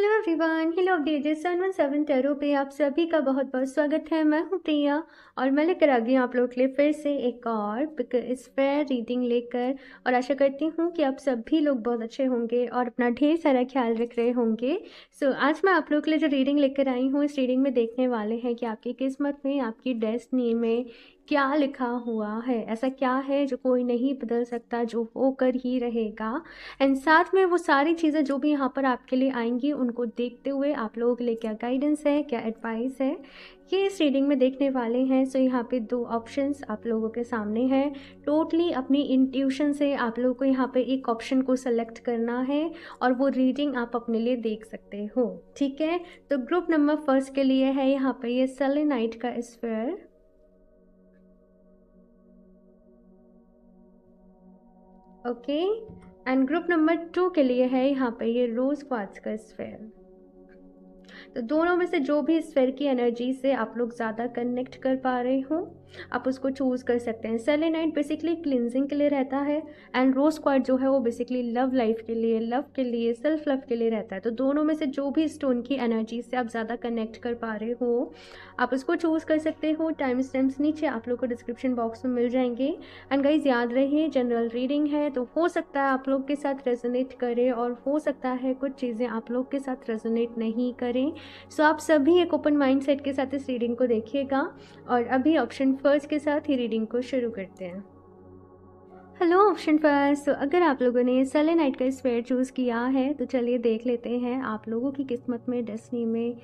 Hello everyone hello DJ son one seven tarot पे आप सभी का बहुत बहुत स्वागत है मैं हूँ प्रिया और मैं लेकर आ गई हूँ आप लोगों के लिए फिर से एक और इस फेयर रीडिंग लेकर और आशा करती हूँ कि आप सभी लोग बहुत अच्छे होंगे और अपना ढेर सारा ख्याल रख रहे होंगे सो so, आज मैं आप लोगों के लिए जो रीडिंग लेकर आई हूँ इस रीडिंग में देखने वाले हैं कि आपकी किस्मत में आपकी डेस्टनी में क्या लिखा हुआ है ऐसा क्या है जो कोई नहीं बदल सकता जो वो कर ही रहेगा एंड साथ में वो सारी चीज़ें जो भी यहाँ पर आपके लिए आएंगी उनको देखते हुए आप लोगों के लिए क्या गाइडेंस है क्या एडवाइस है ये इस रीडिंग में देखने वाले हैं सो यहाँ पे दो ऑप्शंस आप लोगों के सामने हैं टोटली अपनी इंट्यूशन से आप लोगों को यहाँ पे एक ऑप्शन को सेलेक्ट करना है और वो रीडिंग आप अपने लिए देख सकते हो ठीक है तो ग्रुप नंबर फर्स्ट के लिए है यहाँ पे ये सेलेनाइट का sphere okay and group number two के लिए है यहाँ पर ये रोज़ क्वार्ट्स का स्फेयर तो दोनों में से जो भी स्फेयर की एनर्जी से आप लोग ज़्यादा कनेक्ट कर पा रहे हो आप उसको चूज़ कर सकते हैं सेलेनाइट बेसिकली क्लिनजिंग के लिए रहता है एंड रोज क्वार जो है वो बेसिकली लव लाइफ के लिए लव के लिए सेल्फ लव के लिए रहता है तो दोनों में से जो भी स्टोन की एनर्जी से आप ज़्यादा कनेक्ट कर पा रहे हो आप उसको चूज़ कर सकते हो टाइम स्टेम्स नीचे आप लोग को डिस्क्रिप्शन बॉक्स में मिल जाएंगे एंड गाइज याद रहे जनरल रीडिंग है तो हो सकता है आप लोग के साथ रेजोनेट करे और हो सकता है कुछ चीज़ें आप लोग के साथ रेजोनेट नहीं करें सो so, आप सभी एक ओपन माइंड सेट के साथ इस रीडिंग को देखिएगा और अभी ऑप्शन फर्स्ट के साथ ही रीडिंग को शुरू करते हैं हेलो ऑप्शन फर्स्ट तो अगर आप लोगों ने सले नाइट का स्पेयर चूज़ किया है तो चलिए देख लेते हैं आप लोगों की किस्मत में डेस्टनी में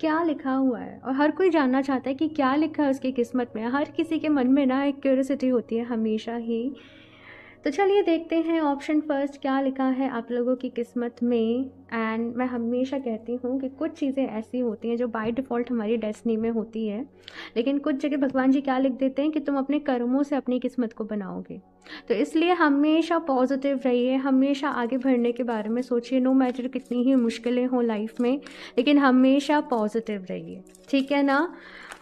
क्या लिखा हुआ है और हर कोई जानना चाहता है कि क्या लिखा है उसकी किस्मत में हर किसी के मन में ना एक क्यूरसिटी होती है हमेशा ही तो चलिए देखते हैं ऑप्शन फर्स्ट क्या लिखा है आप लोगों की किस्मत में एंड मैं हमेशा कहती हूँ कि कुछ चीज़ें ऐसी होती हैं जो बाय डिफ़ॉल्ट हमारी डेस्टनी में होती है लेकिन कुछ जगह भगवान जी क्या लिख देते हैं कि तुम अपने कर्मों से अपनी किस्मत को बनाओगे तो इसलिए हमेशा पॉजिटिव रहिए हमेशा आगे बढ़ने के बारे में सोचिए नो मैटर कितनी ही मुश्किलें हों लाइफ में लेकिन हमेशा पॉजिटिव रहिए ठीक है ना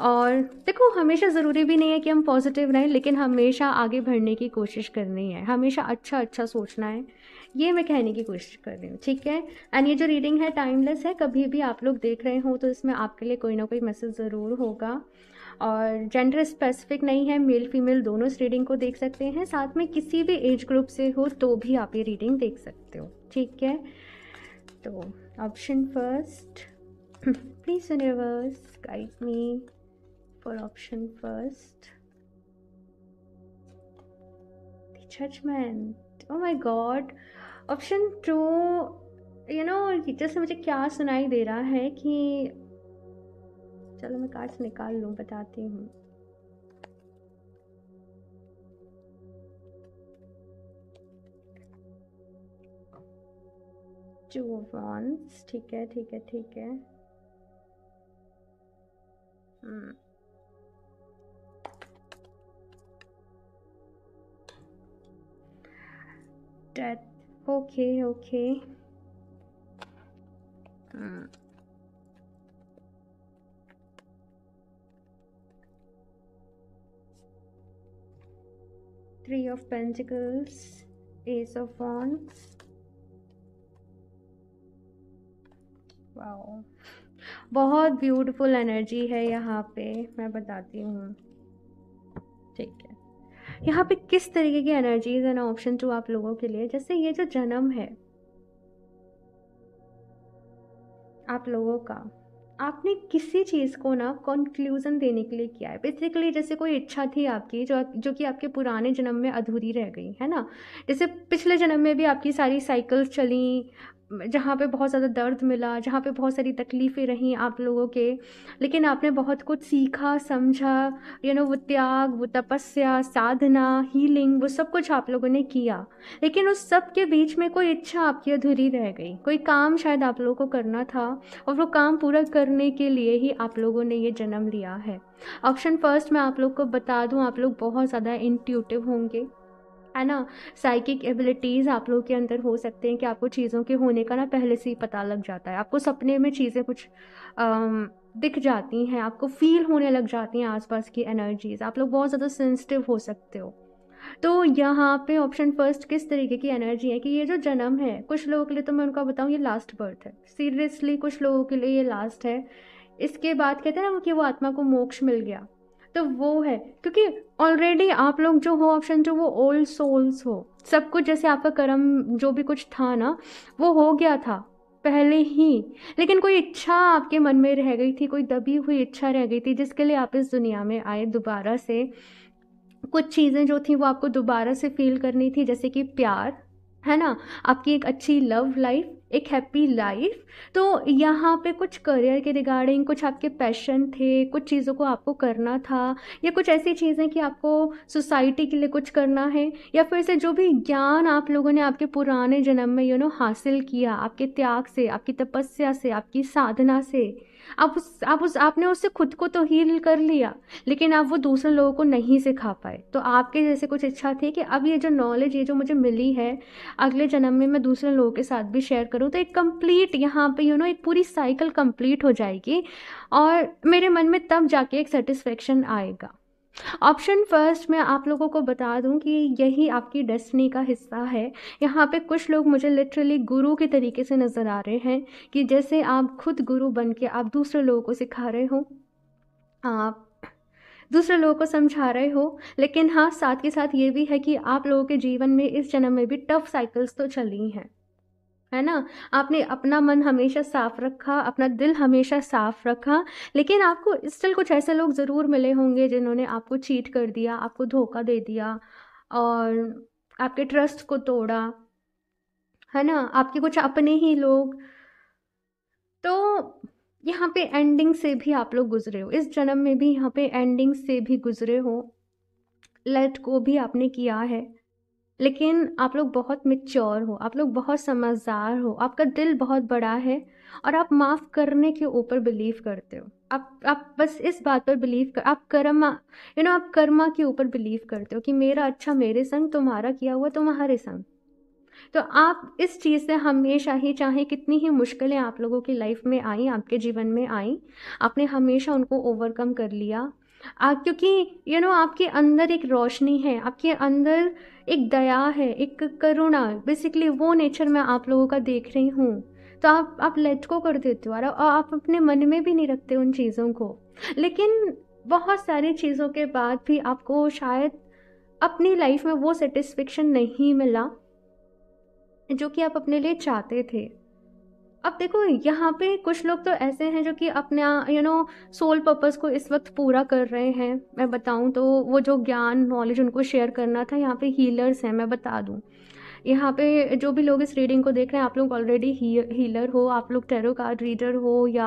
और देखो हमेशा ज़रूरी भी नहीं है कि हम पॉजिटिव रहें लेकिन हमेशा आगे बढ़ने की कोशिश करनी है हमेशा अच्छा अच्छा सोचना है ये मैं कहने की कोशिश कर रही हूँ ठीक है एंड ये जो रीडिंग है टाइमलेस है कभी भी आप लोग देख रहे हो तो इसमें आपके लिए कोई ना कोई मैसेज ज़रूर होगा और जेंडर स्पेसिफिक नहीं है मेल फीमेल दोनों इस रीडिंग को देख सकते हैं साथ में किसी भी एज ग्रुप से हो तो भी आप ये रीडिंग देख सकते हो ठीक है तो option first please universe guide me for option first. The judgment. Oh my god. Option two you know जैसे मुझे क्या सुनाई दे रहा है कि चलो मैं से निकाल लूँ बताती हूँ ठीक है ठीक है ठीक है Okay, okay. Three of Pentacles, Ace of Wands. wow. बहुत ब्यूटीफुल एनर्जी है यहाँ पे मैं बताती हूँ यहाँ पे किस तरीके की एनर्जीज एंड ऑप्शन टू आप लोगों के लिए जैसे ये जो जन्म है आप लोगों का आपने किसी चीज़ को ना कंक्लूज़न देने के लिए किया है बेसिकली जैसे कोई इच्छा थी आपकी जो जो कि आपके पुराने जन्म में अधूरी रह गई है ना जैसे पिछले जन्म में भी आपकी सारी साइकिल्स चली जहाँ पे बहुत ज़्यादा दर्द मिला जहाँ पे बहुत सारी तकलीफ़ें रहीं आप लोगों के लेकिन आपने बहुत कुछ सीखा समझा यू नो वो त्याग वो तपस्या साधना हीलिंग वो सब कुछ आप लोगों ने किया लेकिन उस सब के बीच में कोई इच्छा आपकी अधूरी रह गई कोई काम शायद आप लोगों को करना था और वो काम पूरा करने के लिए ही आप लोगों ने ये जन्म लिया है ऑप्शन फर्स्ट मैं आप लोग को बता दूँ आप लोग बहुत ज़्यादा इंट्यूटिव होंगे है ना साइकिक एबिलिटीज़ आप लोगों के अंदर हो सकते हैं कि आपको चीज़ों के होने का ना पहले से ही पता लग जाता है आपको सपने में चीज़ें कुछ दिख जाती हैं आपको फील होने लग जाती हैं आसपास की एनर्जीज़ आप लोग बहुत ज़्यादा सेंसिटिव हो सकते हो तो यहाँ पे ऑप्शन फर्स्ट किस तरीके की एनर्जी है कि ये जो जन्म है कुछ लोगों के लिए तो मैं उनका बताऊँ ये लास्ट बर्थ है सीरियसली कुछ लोगों के लिए ये लास्ट है इसके बाद कहते हैं ना कि वो आत्मा को मोक्ष मिल गया तो वो है क्योंकि ऑलरेडी आप लोग जो हो ऑप्शन जो वो ओल्ड सोल्स हो सब कुछ जैसे आपका कर्म जो भी कुछ था ना वो हो गया था पहले ही लेकिन कोई इच्छा आपके मन में रह गई थी कोई दबी हुई इच्छा रह गई थी जिसके लिए आप इस दुनिया में आए दोबारा से कुछ चीज़ें जो थी वो आपको दोबारा से फील करनी थी जैसे कि प्यार है ना आपकी एक अच्छी लव लाइफ एक हैप्पी लाइफ तो यहाँ पे कुछ करियर के रिगार्डिंग कुछ आपके पैशन थे कुछ चीज़ों को आपको करना था या कुछ ऐसी चीज़ें कि आपको सोसाइटी के लिए कुछ करना है या फिर से जो भी ज्ञान आप लोगों ने आपके पुराने जन्म में यू नो हासिल किया आपके त्याग से आपकी तपस्या से आपकी साधना से आप उस आप उस आपने उससे खुद को तो हील कर लिया लेकिन आप वो दूसरे लोगों को नहीं सिखा पाए तो आपके जैसे कुछ इच्छा थी कि अब ये जो नॉलेज ये जो मुझे मिली है अगले जन्म में मैं दूसरे लोगों के साथ भी शेयर करूँ तो एक कंप्लीट यहाँ पे यू नो एक पूरी साइकिल कंप्लीट हो जाएगी और मेरे मन में तब जाके एक सेटिस्फेक्शन आएगा ऑप्शन फर्स्ट मैं आप लोगों को बता दूं कि यही आपकी डेस्टनी का हिस्सा है यहाँ पे कुछ लोग मुझे लिटरली गुरु के तरीके से नज़र आ रहे हैं कि जैसे आप खुद गुरु बन के आप दूसरे लोगों को सिखा रहे हो आप दूसरे लोगों को समझा रहे हो लेकिन हाँ साथ के साथ ये भी है कि आप लोगों के जीवन में इस जन्म में भी टफ साइकिल्स तो चली हैं है ना आपने अपना मन हमेशा साफ रखा अपना दिल हमेशा साफ रखा लेकिन आपको स्टिल कुछ ऐसे लोग ज़रूर मिले होंगे जिन्होंने आपको चीट कर दिया आपको धोखा दे दिया और आपके ट्रस्ट को तोड़ा है ना आपके कुछ अपने ही लोग तो यहाँ पे एंडिंग से भी आप लोग गुजरे हो इस जन्म में भी यहाँ पे एंडिंग से भी गुजरे हो लेट को भी आपने किया है लेकिन आप लोग बहुत मिच्योर हो आप लोग बहुत समझदार हो आपका दिल बहुत बड़ा है और आप माफ़ करने के ऊपर बिलीव करते हो आप आप बस इस बात पर बिलीव कर आप कर्मा यू नो आप कर्मा के ऊपर बिलीव करते हो कि मेरा अच्छा मेरे संग तुम्हारा किया हुआ तुम्हारे संग तो आप इस चीज़ से हमेशा ही चाहे कितनी ही मुश्किलें आप लोगों की लाइफ में आई आपके जीवन में आई आपने हमेशा उनको ओवरकम कर लिया आप क्योंकि यू you नो know, आपके अंदर एक रोशनी है आपके अंदर एक दया है एक करुणा बेसिकली वो नेचर मैं आप लोगों का देख रही हूँ तो आप आप लेट को कर देते हो और आप अपने मन में भी नहीं रखते उन चीज़ों को लेकिन बहुत सारी चीज़ों के बाद भी आपको शायद अपनी लाइफ में वो सेटिस्फेक्शन नहीं मिला जो कि आप अपने लिए चाहते थे अब देखो यहाँ पे कुछ लोग तो ऐसे हैं जो कि अपना यू नो सोल पर्पज़ को इस वक्त पूरा कर रहे हैं मैं बताऊँ तो वो जो ज्ञान नॉलेज उनको शेयर करना था यहाँ पे हीलर्स हैं मैं बता दूँ यहाँ पे जो भी लोग इस रीडिंग को देख रहे हैं आप लोग ऑलरेडी हीलर हो आप लोग टेरो कार्ड रीडर हो या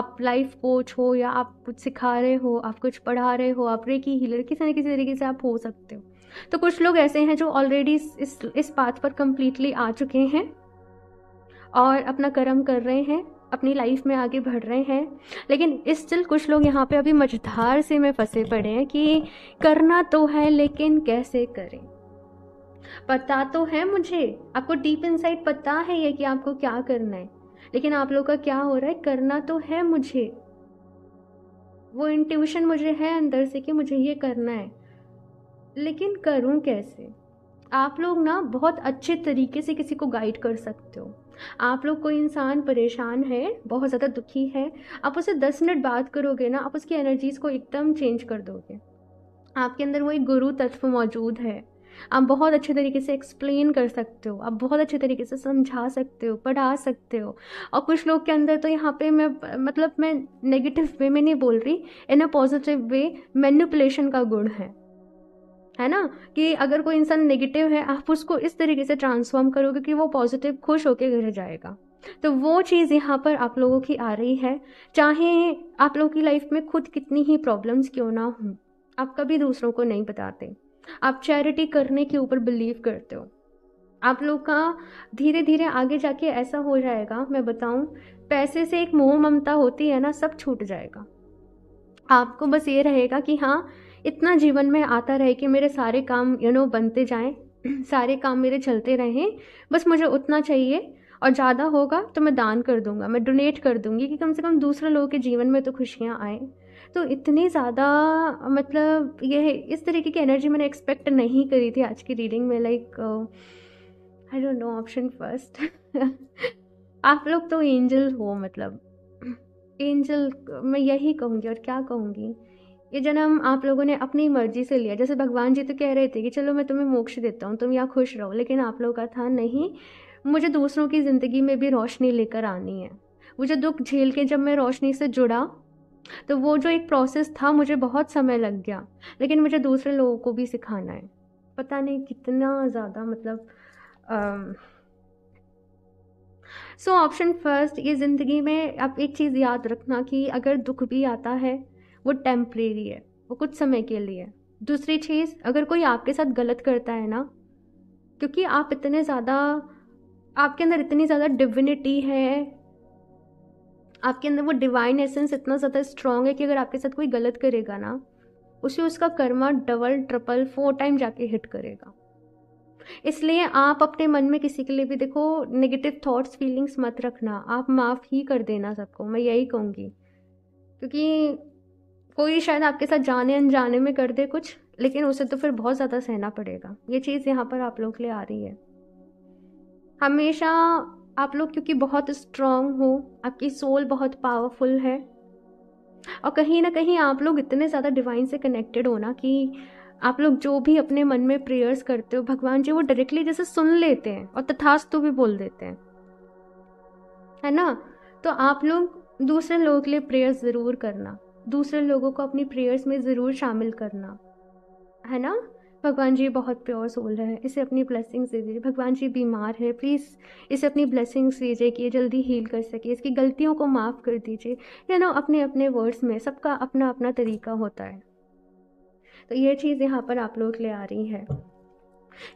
आप लाइफ कोच हो या आप कुछ सिखा रहे हो आप कुछ पढ़ा रहे हो आप रेकी हीलर किसी न किसी तरीके से आप हो सकते हो तो कुछ लोग ऐसे हैं जो ऑलरेडी इस इस, इस पाथ पर कम्प्लीटली आ चुके हैं और अपना कर्म कर रहे हैं अपनी लाइफ में आगे बढ़ रहे हैं लेकिन स्टिल कुछ लोग यहाँ पे अभी मझधार से में फंसे पड़े हैं कि करना तो है लेकिन कैसे करें पता तो है मुझे आपको डीप इन पता है ये कि आपको क्या करना है लेकिन आप लोग का क्या हो रहा है करना तो है मुझे वो इंट्यूशन मुझे है अंदर से कि मुझे ये करना है लेकिन करूँ कैसे आप लोग ना बहुत अच्छे तरीके से किसी को गाइड कर सकते हो आप लोग कोई इंसान परेशान है बहुत ज़्यादा दुखी है आप उसे दस मिनट बात करोगे ना आप उसकी एनर्जीज़ को एकदम चेंज कर दोगे आपके अंदर वो एक गुरु तत्व मौजूद है आप बहुत अच्छे तरीके से एक्सप्लेन कर सकते हो आप बहुत अच्छे तरीके से समझा सकते हो पढ़ा सकते हो और कुछ लोग के अंदर तो यहाँ पे मैं मतलब मैं नेगेटिव वे में नहीं बोल रही इन अ पॉजिटिव वे मैनिपुलेशन का गुण है है ना कि अगर कोई इंसान नेगेटिव है आप उसको इस तरीके से ट्रांसफॉर्म करोगे कि वो पॉजिटिव खुश होकर घर जाएगा तो वो चीज़ यहाँ पर आप लोगों की आ रही है चाहे आप लोगों की लाइफ में खुद कितनी ही प्रॉब्लम्स क्यों ना हों आप कभी दूसरों को नहीं बताते आप चैरिटी करने के ऊपर बिलीव करते हो आप लोग का धीरे धीरे आगे जाके ऐसा हो जाएगा मैं बताऊं पैसे से एक मोह ममता होती है ना सब छूट जाएगा आपको बस ये रहेगा कि हाँ इतना जीवन में आता रहे कि मेरे सारे काम यू नो बनते जाएं सारे काम मेरे चलते रहें बस मुझे उतना चाहिए और ज़्यादा होगा तो मैं दान कर दूंगा मैं डोनेट कर दूंगी कि कम से कम दूसरे लोगों के जीवन में तो खुशियाँ आएँ तो इतनी ज़्यादा मतलब यह इस तरीके की एनर्जी मैंने एक्सपेक्ट नहीं करी थी आज की रीडिंग में like I don't know option first आप लोग तो एंजल हो मतलब एंजल मैं यही कहूँगी और क्या कहूँगी ये जन्म आप लोगों ने अपनी मर्जी से लिया जैसे भगवान जी तो कह रहे थे कि चलो मैं तुम्हें मोक्ष देता हूँ तुम यहाँ खुश रहो लेकिन आप लोगों का था नहीं मुझे दूसरों की ज़िंदगी में भी रोशनी लेकर आनी है वो जो दुख झेल के जब मैं रोशनी से जुड़ा तो वो जो एक प्रोसेस था मुझे बहुत समय लग गया लेकिन मुझे दूसरे लोगों को भी सिखाना है पता नहीं कितना ज़्यादा मतलब सो ऑप्शन फर्स्ट ये ज़िंदगी में आप एक चीज़ याद रखना कि अगर दुख भी आता है वो टेम्प्रेरी है वो कुछ समय के लिए है दूसरी चीज़ अगर कोई आपके साथ गलत करता है ना क्योंकि आप इतने ज़्यादा आपके अंदर इतनी ज़्यादा डिविनिटी है आपके अंदर वो डिवाइन एसेंस इतना ज़्यादा स्ट्रांग है कि अगर आपके साथ कोई गलत करेगा ना उसे उसका karma double triple four time जाके हिट करेगा इसलिए आप अपने मन में किसी के लिए भी देखो नेगेटिव थॉट्स फीलिंग्स मत रखना आप माफ़ ही कर देना सबको मैं यही कहूँगी क्योंकि कोई शायद आपके साथ जाने अनजाने में कर दे कुछ लेकिन उसे तो फिर बहुत ज़्यादा सहना पड़ेगा ये चीज़ यहाँ पर आप लोग के लिए आ रही है हमेशा आप लोग क्योंकि बहुत स्ट्रांग हो आपकी सोल बहुत पावरफुल है और कहीं ना कहीं आप लोग इतने ज़्यादा डिवाइन से कनेक्टेड हो ना कि आप लोग जो भी अपने मन में प्रेयर्स करते हो भगवान जी वो डायरेक्टली जैसे सुन लेते हैं और तथास्तु भी बोल देते हैं है ना तो आप लोग दूसरे लोगों के लिए प्रेयर्स ज़रूर करना दूसरे लोगों को अपनी प्रेयर्स में ज़रूर शामिल करना है ना भगवान जी बहुत प्योर सोल है इसे अपनी ब्लेसिंग्स दे दीजिए भगवान जी बीमार है प्लीज़ इसे अपनी ब्लेसिंग्स दीजिए कि ये जल्दी हील कर सके इसकी गलतियों को माफ़ कर दीजिए या ना अपने अपने वर्ड्स में सबका अपना अपना तरीका होता है तो ये चीज़ यहाँ पर आप लोग ले आ रही है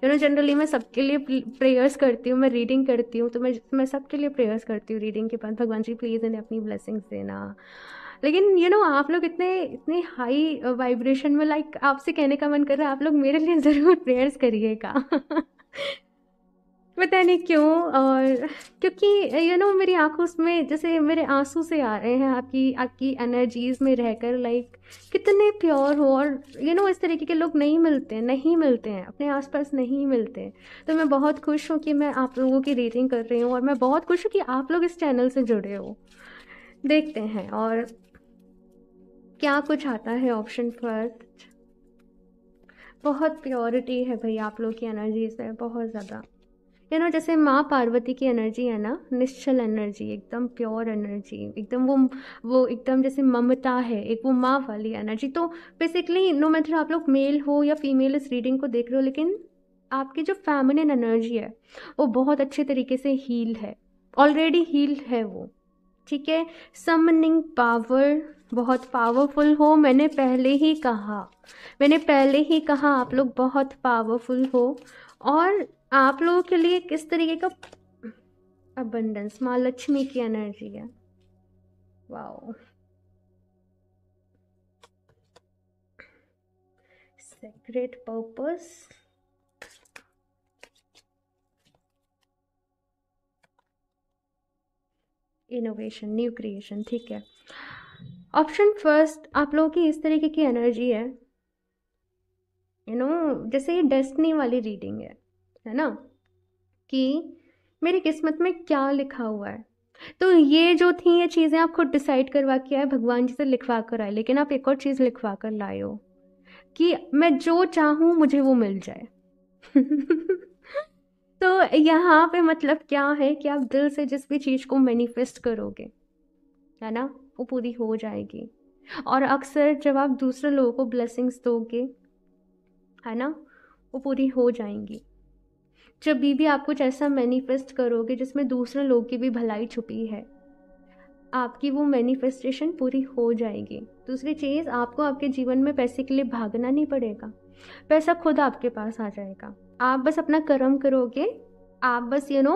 यू नो जनरली मैं सबके लिए प्रेयर्स करती हूँ मैं रीडिंग करती हूँ तो मैं मैं सबके लिए प्रेयर्स करती हूँ रीडिंग के बाद भगवान जी प्लीज़ इन्हें अपनी ब्लेसिंग्स देना लेकिन यू नो आप लोग इतने इतने हाई वाइब्रेशन में लाइक आपसे कहने का मन कर रहा है आप लोग मेरे लिए ज़रूर प्रेयर्स करिएगा पता नहीं क्यों और क्योंकि यू नो मेरी आंखों में जैसे मेरे आंसू से आ रहे हैं आपकी आपकी एनर्जीज में रहकर लाइक कितने प्योर हो और यू you नो know, इस तरीके के लोग नहीं मिलते नहीं मिलते हैं अपने आसपास नहीं मिलते तो मैं बहुत खुश हूँ कि मैं आप लोगों की रीडिंग कर रही हूँ और मैं बहुत खुश हूँ कि आप लोग इस चैनल से जुड़े हो देखते हैं और क्या कुछ आता है ऑप्शन फर्स्ट बहुत प्योरिटी है भाई आप लोग की एनर्जी से बहुत ज़्यादा यू नो जैसे माँ पार्वती की एनर्जी है ना निश्चल एनर्जी एकदम प्योर एनर्जी एकदम वो वो एकदम जैसे ममता है एक वो माँ वाली एनर्जी तो बेसिकली नो मैथड आप लोग मेल हो या फीमेल इस रीडिंग को देख रहे हो लेकिन आपकी जो फैमिलिन एनर्जी है वो बहुत अच्छे तरीके से हील है ऑलरेडी हील है वो ठीक है समनिंग पावर बहुत पावरफुल हो मैंने पहले ही कहा मैंने पहले ही कहा आप लोग बहुत पावरफुल हो और आप लोगों के लिए किस तरीके का अबंडेंस माँ लक्ष्मी की एनर्जी है wow secret purpose innovation new creation ठीक है ऑप्शन फर्स्ट आप लोगों की इस तरीके की एनर्जी है यू नो जैसे ये डेस्टनी वाली रीडिंग है है ना कि मेरी किस्मत में क्या लिखा हुआ है तो ये जो थी ये चीज़ें आप खुद डिसाइड करवा के आए भगवान जी से लिखवा कर आए लेकिन आप एक और चीज़ लिखवा कर लाए हो कि मैं जो चाहूँ मुझे वो मिल जाए तो यहाँ पे मतलब क्या है कि आप दिल से जिस भी चीज़ को मैनिफेस्ट करोगे है ना वो पूरी हो जाएगी और अक्सर जब आप दूसरे लोगों को ब्लेसिंग्स दोगे है ना वो पूरी हो जाएंगी जब भी भी आप कुछ ऐसा मैनिफेस्ट करोगे जिसमें दूसरे लोग की भी भलाई छुपी है आपकी वो मैनिफेस्टेशन पूरी हो जाएगी दूसरी चीज़ आपको आपके जीवन में पैसे के लिए भागना नहीं पड़ेगा पैसा खुद आपके पास आ जाएगा आप बस अपना कर्म करोगे आप बस यू नो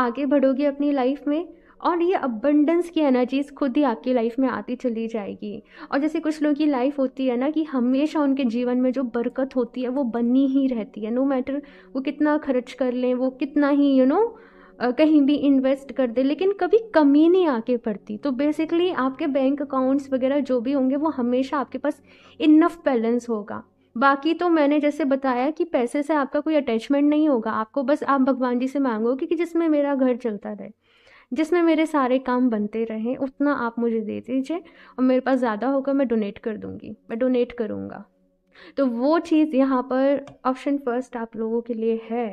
आगे बढ़ोगे अपनी लाइफ में और ये अबंडेंस की एनर्जीज खुद ही आपकी लाइफ में आती चली जाएगी और जैसे कुछ लोगों की लाइफ होती है ना कि हमेशा उनके जीवन में जो बरकत होती है वो बनी ही रहती है नो no मैटर वो कितना खर्च कर लें वो कितना ही यू you नो know, कहीं भी इन्वेस्ट कर दे लेकिन कभी कमी नहीं आके पड़ती तो बेसिकली आपके बैंक अकाउंट्स वगैरह जो भी होंगे वो हमेशा आपके पास इनफ बैलेंस होगा बाकी तो मैंने जैसे बताया कि पैसे से आपका कोई अटैचमेंट नहीं होगा आपको बस आप भगवान जी से मांगोगे कि जिसमें मेरा घर चलता रहे जिसमें मेरे सारे काम बनते रहें उतना आप मुझे दे दीजिए और मेरे पास ज़्यादा होगा मैं डोनेट कर दूँगी मैं डोनेट करूँगा तो वो चीज़ यहाँ पर ऑप्शन फर्स्ट आप लोगों के लिए है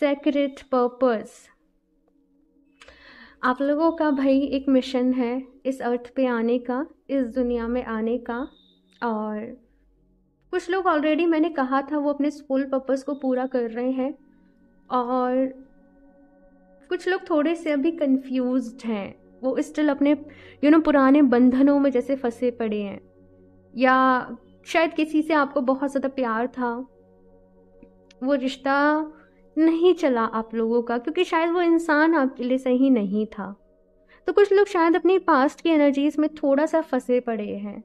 सेक्रेट पर्पस आप लोगों का भाई एक मिशन है इस अर्थ पे आने का इस दुनिया में आने का और कुछ लोग ऑलरेडी मैंने कहा था वो अपने स्कूल पर्पज़ को पूरा कर रहे हैं और कुछ लोग थोड़े से अभी कंफ्यूज हैं वो स्टिल अपने यू you नो know, पुराने बंधनों में जैसे फंसे पड़े हैं या शायद किसी से आपको बहुत ज़्यादा प्यार था वो रिश्ता नहीं चला आप लोगों का क्योंकि शायद वो इंसान आपके लिए सही नहीं था तो कुछ लोग शायद अपनी पास्ट की एनर्जीज़ में थोड़ा सा फंसे पड़े हैं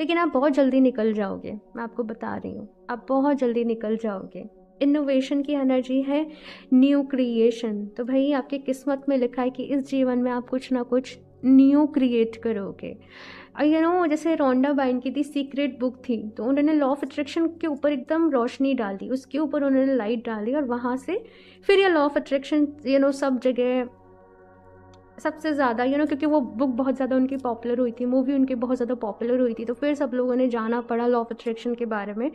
लेकिन आप बहुत जल्दी निकल जाओगे मैं आपको बता रही हूँ आप बहुत जल्दी निकल जाओगे इनोवेशन की एनर्जी है न्यू क्रिएशन तो भाई आपके किस्मत में लिखा है कि इस जीवन में आप कुछ ना कुछ न्यू क्रिएट करोगे यू नो जैसे रोंडा बाइन की थी सीक्रेट बुक थी तो उन्होंने लॉ ऑफ अट्रैक्शन के ऊपर एकदम रोशनी डाली उसके ऊपर उन्होंने लाइट डाली और वहाँ से फिर ये law of attraction you know सब जगह सबसे ज़्यादा यू नो क्योंकि वो बुक बहुत ज़्यादा उनकी पॉपुलर हुई थी मूवी उनकी बहुत ज़्यादा पॉपुलर हुई थी तो फिर सब लोगों ने जाना पड़ा लॉ ऑफ अट्रैक्शन के बारे में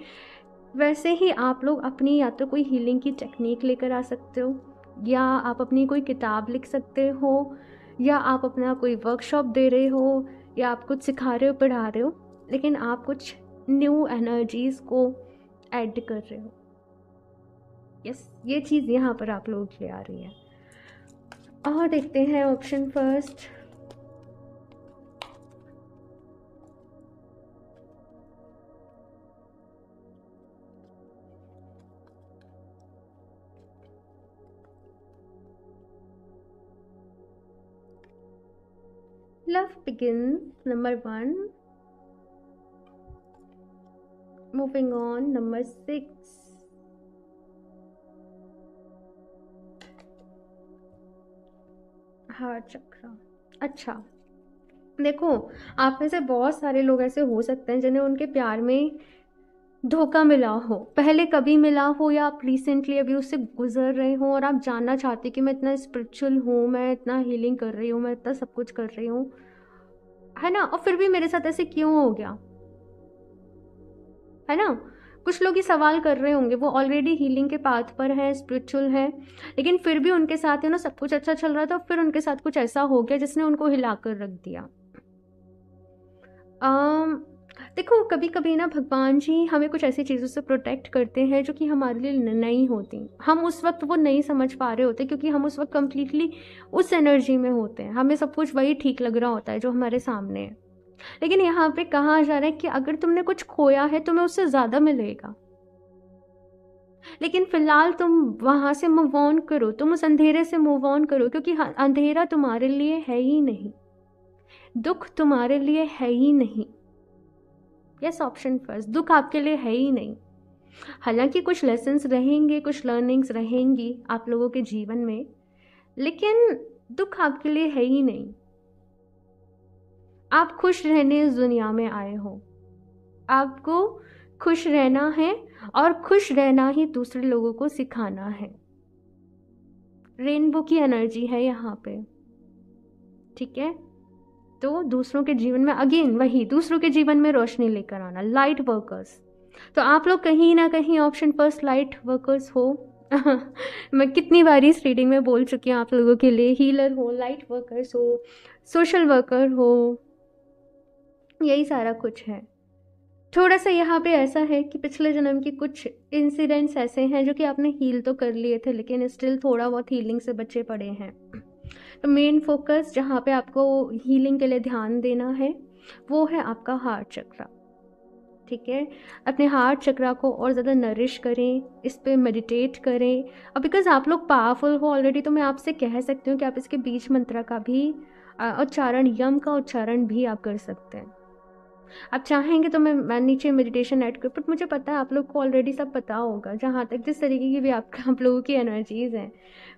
वैसे ही आप लोग अपनी या तो कोई हीलिंग की टेक्निक लेकर आ सकते हो या आप अपनी कोई किताब लिख सकते हो या आप अपना कोई वर्कशॉप दे रहे हो या आप कुछ सिखा रहे हो पढ़ा रहे हो लेकिन आप कुछ न्यू एनर्जीज़ को ऐड कर रहे हो यस yes, ये चीज़ यहाँ पर आप लोगों ले आ रही है और देखते हैं option first love begin number one moving on number six heart chakra अच्छा देखो आप में से बहुत सारे लोग ऐसे हो सकते हैं जिन्हें उनके प्यार में धोखा मिला हो पहले कभी मिला हो या आप रिसेंटली अभी उससे गुजर रहे हो और आप जानना चाहते कि मैं इतना स्पिरिचुअल हूँ मैं इतना हीलिंग कर रही हूँ मैं इतना सब कुछ कर रही हूँ है ना और फिर भी मेरे साथ ऐसे क्यों हो गया है ना कुछ लोग ये सवाल कर रहे होंगे वो ऑलरेडी हीलिंग के पाथ पर हैं स्पिरिचुअल हैं लेकिन फिर भी उनके साथ यू ना सब कुछ अच्छा चल रहा था फिर उनके साथ कुछ ऐसा हो गया जिसने उनको हिला कर रख दिया um, देखो कभी कभी ना भगवान जी हमें कुछ ऐसी चीज़ों से प्रोटेक्ट करते हैं जो कि हमारे लिए नहीं होती हम उस वक्त वो नहीं समझ पा रहे होते क्योंकि हम उस वक्त कम्प्लीटली उस एनर्जी में होते हैं हमें सब कुछ वही ठीक लग रहा होता है जो हमारे सामने है लेकिन यहाँ पे कहा जा रहा है कि अगर तुमने कुछ खोया है तुम्हें उससे ज़्यादा मिलेगा लेकिन फिलहाल तुम वहां से मूव ऑन करो तुम उस अंधेरे से मूव ऑन करो क्योंकि हाँ, अंधेरा तुम्हारे लिए है ही नहीं दुख तुम्हारे लिए है ही नहीं यस ऑप्शन फर्स्ट दुख आपके लिए है ही नहीं हालांकि कुछ लेसन्स रहेंगे कुछ लर्निंग्स रहेंगी आप लोगों के जीवन में लेकिन दुख आपके लिए है ही नहीं आप खुश रहने इस दुनिया में आए हो आपको खुश रहना है और खुश रहना ही दूसरे लोगों को सिखाना है रेनबो की एनर्जी है यहाँ पे ठीक है तो दूसरों के जीवन में अगेन वही दूसरों के जीवन में रोशनी लेकर आना लाइट वर्कर्स तो आप लोग कहीं ना कहीं ऑप्शन फर्स्ट लाइट वर्कर्स हो मैं कितनी बार इस रीडिंग में बोल चुकी हूँ आप लोगों के लिए हीलर हो लाइट वर्कर्स हो सोशल वर्कर हो यही सारा कुछ है थोड़ा सा यहाँ पे ऐसा है कि पिछले जन्म के कुछ इंसिडेंट्स ऐसे हैं जो कि आपने हील तो कर लिए थे लेकिन स्टिल थोड़ा बहुत हीलिंग से बचे पड़े हैं तो मेन फोकस जहाँ पे आपको हीलिंग के लिए ध्यान देना है वो है आपका हार्ट चक्रा ठीक है अपने हार्ट चक्रा को और ज़्यादा नरिश करें इस पर मेडिटेट करें और बिकॉज आप लोग पावरफुल हो ऑलरेडी तो मैं आपसे कह सकती हूँ कि आप इसके बीच मंत्रा का भी उच्चारण यम का उच्चारण भी आप कर सकते हैं आप चाहेंगे तो मैं, मैं नीचे मेडिटेशन ऐड कर बट मुझे पता है आप लोग को ऑलरेडी सब पता होगा जहाँ तक जिस तरीके की भी आपका आप लोगों की एनर्जीज़ हैं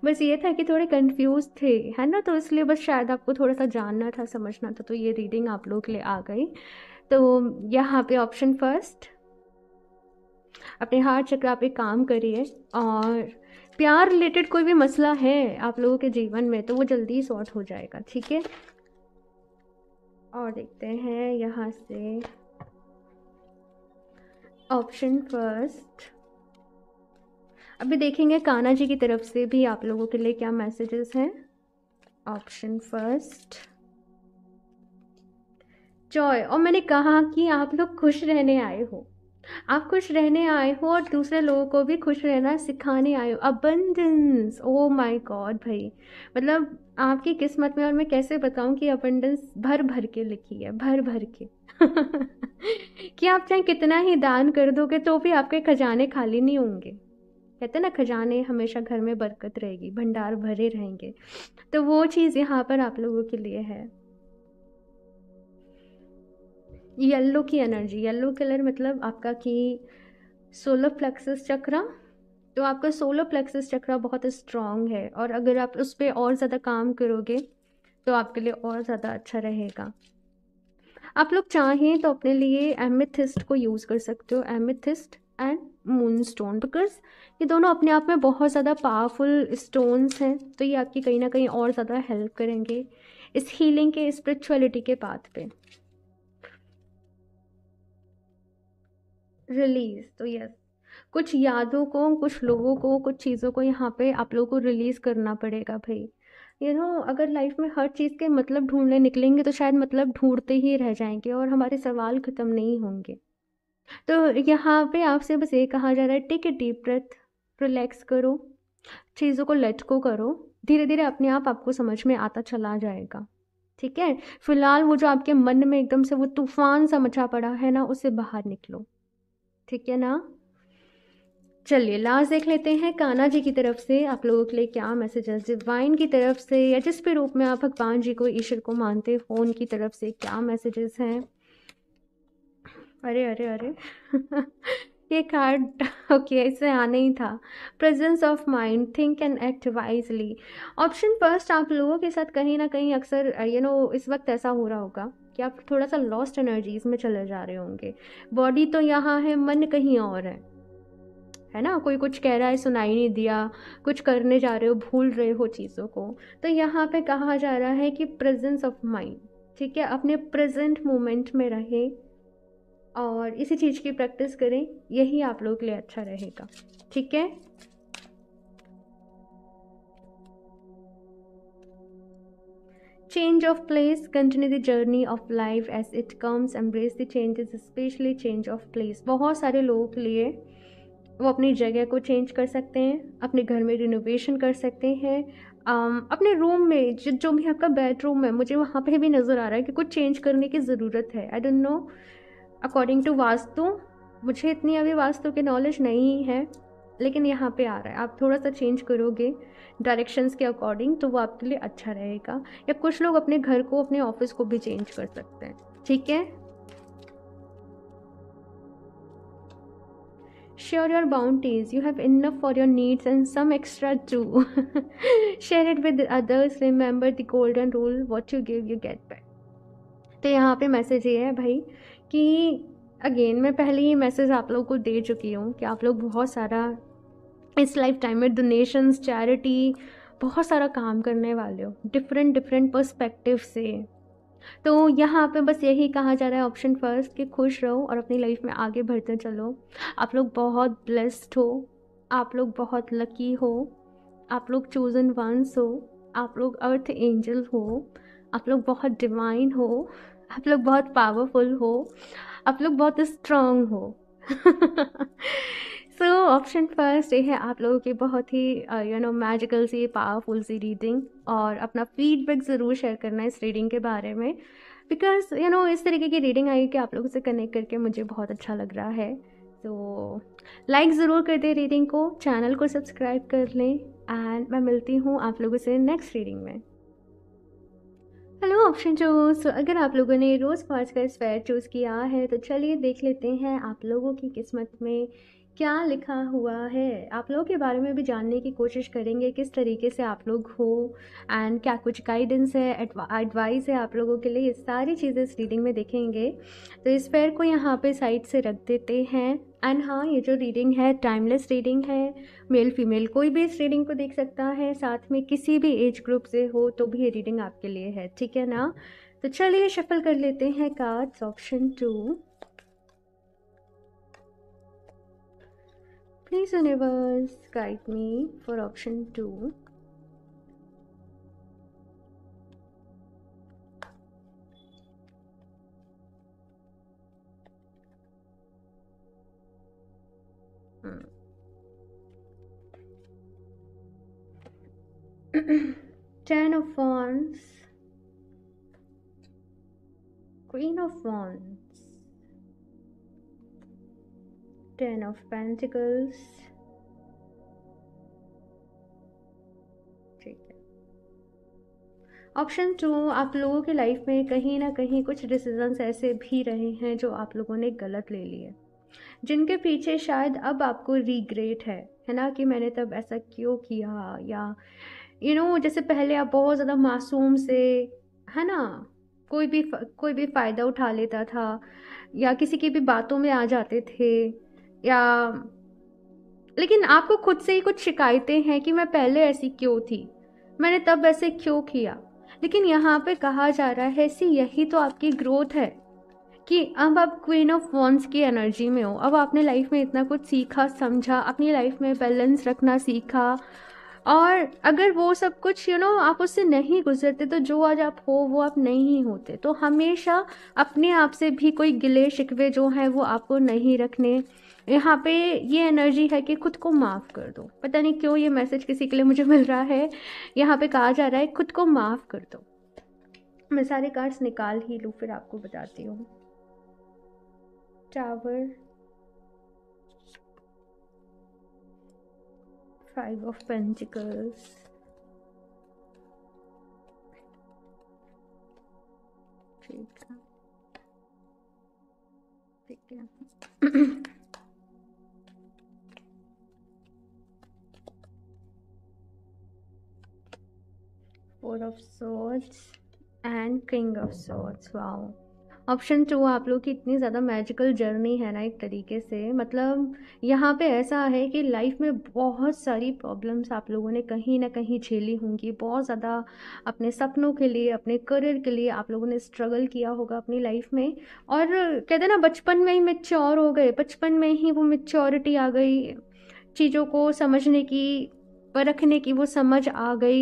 बस ये था कि थोड़े कन्फ्यूज थे है ना तो इसलिए बस शायद आपको थोड़ा सा जानना था समझना था तो ये रीडिंग आप लोगों के लिए आ गई तो यहाँ पे ऑप्शन फर्स्ट अपने हार्ट चक्र पे काम करिए और प्यार रिलेटेड कोई भी मसला है आप लोगों के जीवन में तो वो जल्दी सॉर्ट हो जाएगा ठीक है और देखते हैं यहाँ से ऑप्शन फर्स्ट अभी देखेंगे काना जी की तरफ से भी आप लोगों के लिए क्या मैसेजेस हैं ऑप्शन फर्स्ट जॉय और मैंने कहा कि आप लोग खुश रहने आए हो आप खुश रहने आए हो और दूसरे लोगों को भी खुश रहना सिखाने आए हो अबंडेंस ओ माय गॉड भाई मतलब आपकी किस्मत में और मैं कैसे बताऊं कि अबंडेंस भर भर के लिखी है भर भर के कि आप चाहे कितना ही दान कर दोगे तो भी आपके खजाने खाली नहीं होंगे कहते ना खजाने हमेशा घर में बरकत रहेगी भंडार भरे रहेंगे तो वो चीज़ यहाँ पर आप लोगों के लिए है येल्लो की एनर्जी येल्लो कलर मतलब आपका कि सोलर प्लेक्सस चक्रा तो आपका सोलर प्लेक्सस चक्रा बहुत स्ट्रांग है और अगर आप उस पर और ज़्यादा काम करोगे तो आपके लिए और ज़्यादा अच्छा रहेगा आप लोग चाहें तो अपने लिए एमिथिस्ट को यूज़ कर सकते हो amethyst and moonstone because ये दोनों अपने आप में बहुत ज़्यादा पावरफुल स्टोन्स हैं तो ये आपकी कहीं ना कहीं और ज़्यादा हेल्प करेंगे इस हीलिंग के स्पिरिचुअलिटी के पाथ पे रिलीज़ तो यस कुछ यादों को कुछ लोगों को कुछ चीज़ों को यहाँ पे आप लोगों को रिलीज़ करना पड़ेगा भाई यू नो अगर लाइफ में हर चीज़ के मतलब ढूंढने निकलेंगे तो शायद मतलब ढूंढते ही रह जाएंगे और हमारे सवाल ख़त्म नहीं होंगे तो यहाँ पे आपसे बस ये कहा जा रहा है take a deep breath relax करो चीज़ों को लेट को करो धीरे धीरे अपने आप आपको समझ में आता चला जाएगा ठीक है फिलहाल वो जो आपके मन में एकदम से वो तूफान सा मचा पड़ा है ना उससे बाहर निकलो ठीक है ना चलिए लास्ट देख लेते हैं कान्हा जी की तरफ से आप लोगों के लिए क्या मैसेजेस डिवाइन की तरफ से या जिस भी रूप में आप भगवान जी को ईश्वर को मानते हो उनकी तरफ से क्या मैसेजेस हैं अरे अरे अरे ये कार्ड ओके इससे आना ही था presence of mind think and act wisely option first आप लोगों के साथ कहीं ना कहीं अक्सर यू नो इस वक्त ऐसा हो रहा होगा कि आप थोड़ा सा लॉस्ट एनर्जीज में चले जा रहे होंगे बॉडी तो यहाँ है मन कहीं और है है ना कोई कुछ कह रहा है सुनाई नहीं दिया कुछ करने जा रहे हो भूल रहे हो चीज़ों को तो यहाँ पे कहा जा रहा है कि प्रेजेंस ऑफ माइंड ठीक है अपने प्रेजेंट मोमेंट में रहें और इसी चीज़ की प्रैक्टिस करें यही आप लोग के लिए अच्छा रहेगा ठीक है Change of place, continue the journey of life as it comes, embrace the changes, especially change of place. बहुत सारे लोगों के लिए वो अपनी जगह को चेंज कर सकते हैं अपने घर में रिनोवेशन कर सकते हैं um, अपने रूम में जो, जो भी आपका बेडरूम है मुझे वहाँ पे भी नज़र आ रहा है कि कुछ चेंज करने की ज़रूरत है I don't know according to Vastu मुझे इतनी अभी वास्तु के नॉलेज नहीं है लेकिन यहाँ पे आ रहा है आप थोड़ा सा चेंज करोगे डायरेक्शंस के अकॉर्डिंग तो वो आपके लिए अच्छा रहेगा या कुछ लोग अपने घर को अपने ऑफिस को भी चेंज कर सकते हैं ठीक है sure your boundaries you have enough for your needs and some extra to share it with others remember the golden rule what you give you get back तो यहाँ पे मैसेज ये है भाई कि अगेन मैं पहले ही मैसेज आप लोगों को दे चुकी हूँ कि आप लोग बहुत सारा इस लाइफ टाइम में डोनेशंस चैरिटी बहुत सारा काम करने वाले हो डिफरेंट डिफरेंट पर्सपेक्टिव से तो यहाँ पे बस यही कहा जा रहा है ऑप्शन फर्स्ट कि खुश रहो और अपनी लाइफ में आगे बढ़ते चलो आप लोग बहुत ब्लेस्ड हो आप लोग बहुत लकी हो आप लोग चोजन वंस हो आप लोग अर्थ एंजल हो आप लोग बहुत डिवाइन हो आप लोग बहुत पावरफुल हो आप लोग बहुत स्ट्रांग हो सो ऑप्शन फर्स्ट ये है आप लोगों की बहुत ही यू नो मैजिकल सी पावरफुल सी रीडिंग और अपना फीडबैक ज़रूर शेयर करना इस रीडिंग के बारे में बिकॉज यू नो इस तरीके की रीडिंग आई कि आप लोगों से कनेक्ट करके मुझे बहुत अच्छा लग रहा है तो लाइक ज़रूर कर दें रीडिंग को चैनल को सब्सक्राइब कर लें एंड मैं मिलती हूँ आप लोगों से नेक्स्ट रीडिंग में हेलो ऑप्शन चूज अगर आप लोगों ने रोज़ पाँच का स्पेयर चूज़ किया है तो चलिए देख लेते हैं आप लोगों की किस्मत में क्या लिखा हुआ है आप लोगों के बारे में भी जानने की कोशिश करेंगे किस तरीके से आप लोग हो एंड क्या कुछ गाइडेंस है एडवाइस है आप लोगों के लिए ये सारी चीज़ें इस रीडिंग में देखेंगे तो इस पैर को यहाँ पे साइड से रख देते हैं एंड हाँ ये जो रीडिंग है टाइमलेस रीडिंग है मेल फीमेल कोई भी इस रीडिंग को देख सकता है साथ में किसी भी एज ग्रुप से हो तो भी ये रीडिंग आपके लिए है ठीक है ना तो चलिए शफल कर लेते हैं cards option two Please, universe, guide me for option 2. Hmm. Ten of Wands, Queen of Wands. ten of pentacles ठीक है ऑप्शन टू आप लोगों के लाइफ में कहीं ना कहीं कुछ डिसीजंस ऐसे भी रहे हैं जो आप लोगों ने गलत ले लिए जिनके पीछे शायद अब आपको रिग्रेट है है ना कि मैंने तब ऐसा क्यों किया या यू you नो know, जैसे पहले आप बहुत ज़्यादा मासूम से है ना कोई भी कोई भी फ़ायदा उठा लेता था या किसी की भी बातों में आ जाते थे या लेकिन आपको खुद से ही कुछ शिकायतें हैं कि मैं पहले ऐसी क्यों थी मैंने तब ऐसे क्यों किया लेकिन यहाँ पे कहा जा रहा है ऐसी यही तो आपकी ग्रोथ है कि अब आप क्वीन ऑफ वॉन्स की एनर्जी में हो अब आपने लाइफ में इतना कुछ सीखा समझा अपनी लाइफ में बैलेंस रखना सीखा और अगर वो सब कुछ यू you नो know, आप उससे नहीं गुजरते तो जो आज आप हो वो आप नहीं होते तो हमेशा अपने आप से भी कोई गिले शिकवे जो हैं वो आपको नहीं रखने यहाँ पे ये एनर्जी है कि खुद को माफ़ कर दो पता नहीं क्यों ये मैसेज किसी के लिए मुझे मिल रहा है यहाँ पे कहा जा रहा है खुद को माफ़ कर दो मैं सारे कार्ड्स निकाल ही लूँ फिर आपको बताती हूँ टावर फाइव ऑफ पेंटिकल्स ठीक है ठीक है four of swords and king of swords wow option two आप लोग की इतनी ज़्यादा मैजिकल जर्नी है ना एक तरीके से मतलब यहाँ पे ऐसा है कि लाइफ में बहुत सारी प्रॉब्लम्स आप लोगों ने कहीं ना कहीं झेली होंगी बहुत ज़्यादा अपने सपनों के लिए अपने करियर के लिए आप लोगों ने स्ट्रगल किया होगा अपनी लाइफ में और कहते ना बचपन में ही मेच्योर हो गए बचपन में ही वो मेच्योरिटी आ गई चीज़ों को समझने की परखने की वो समझ आ गई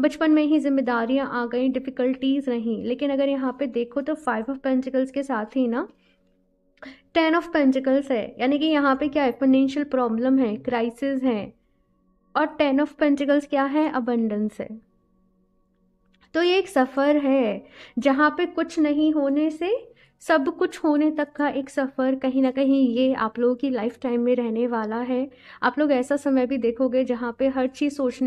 बचपन में ही जिम्मेदारियां आ गई डिफ़िकल्टीज़ रहीं लेकिन अगर यहाँ पे देखो तो फाइव ऑफ पेंटिकल्स के साथ ही ना टेन ऑफ पेंटिकल्स है यानी कि यहाँ पे क्या है फाइनेंशियल प्रॉब्लम है क्राइसिस हैं और टेन ऑफ पेंटिकल्स क्या है अबंडेंस है तो ये एक सफ़र है जहाँ पे कुछ नहीं होने से सब कुछ होने तक का एक सफ़र कहीं ना कहीं ये आप लोगों की लाइफ टाइम में रहने वाला है आप लोग ऐसा समय भी देखोगे जहाँ पे हर चीज़ सोच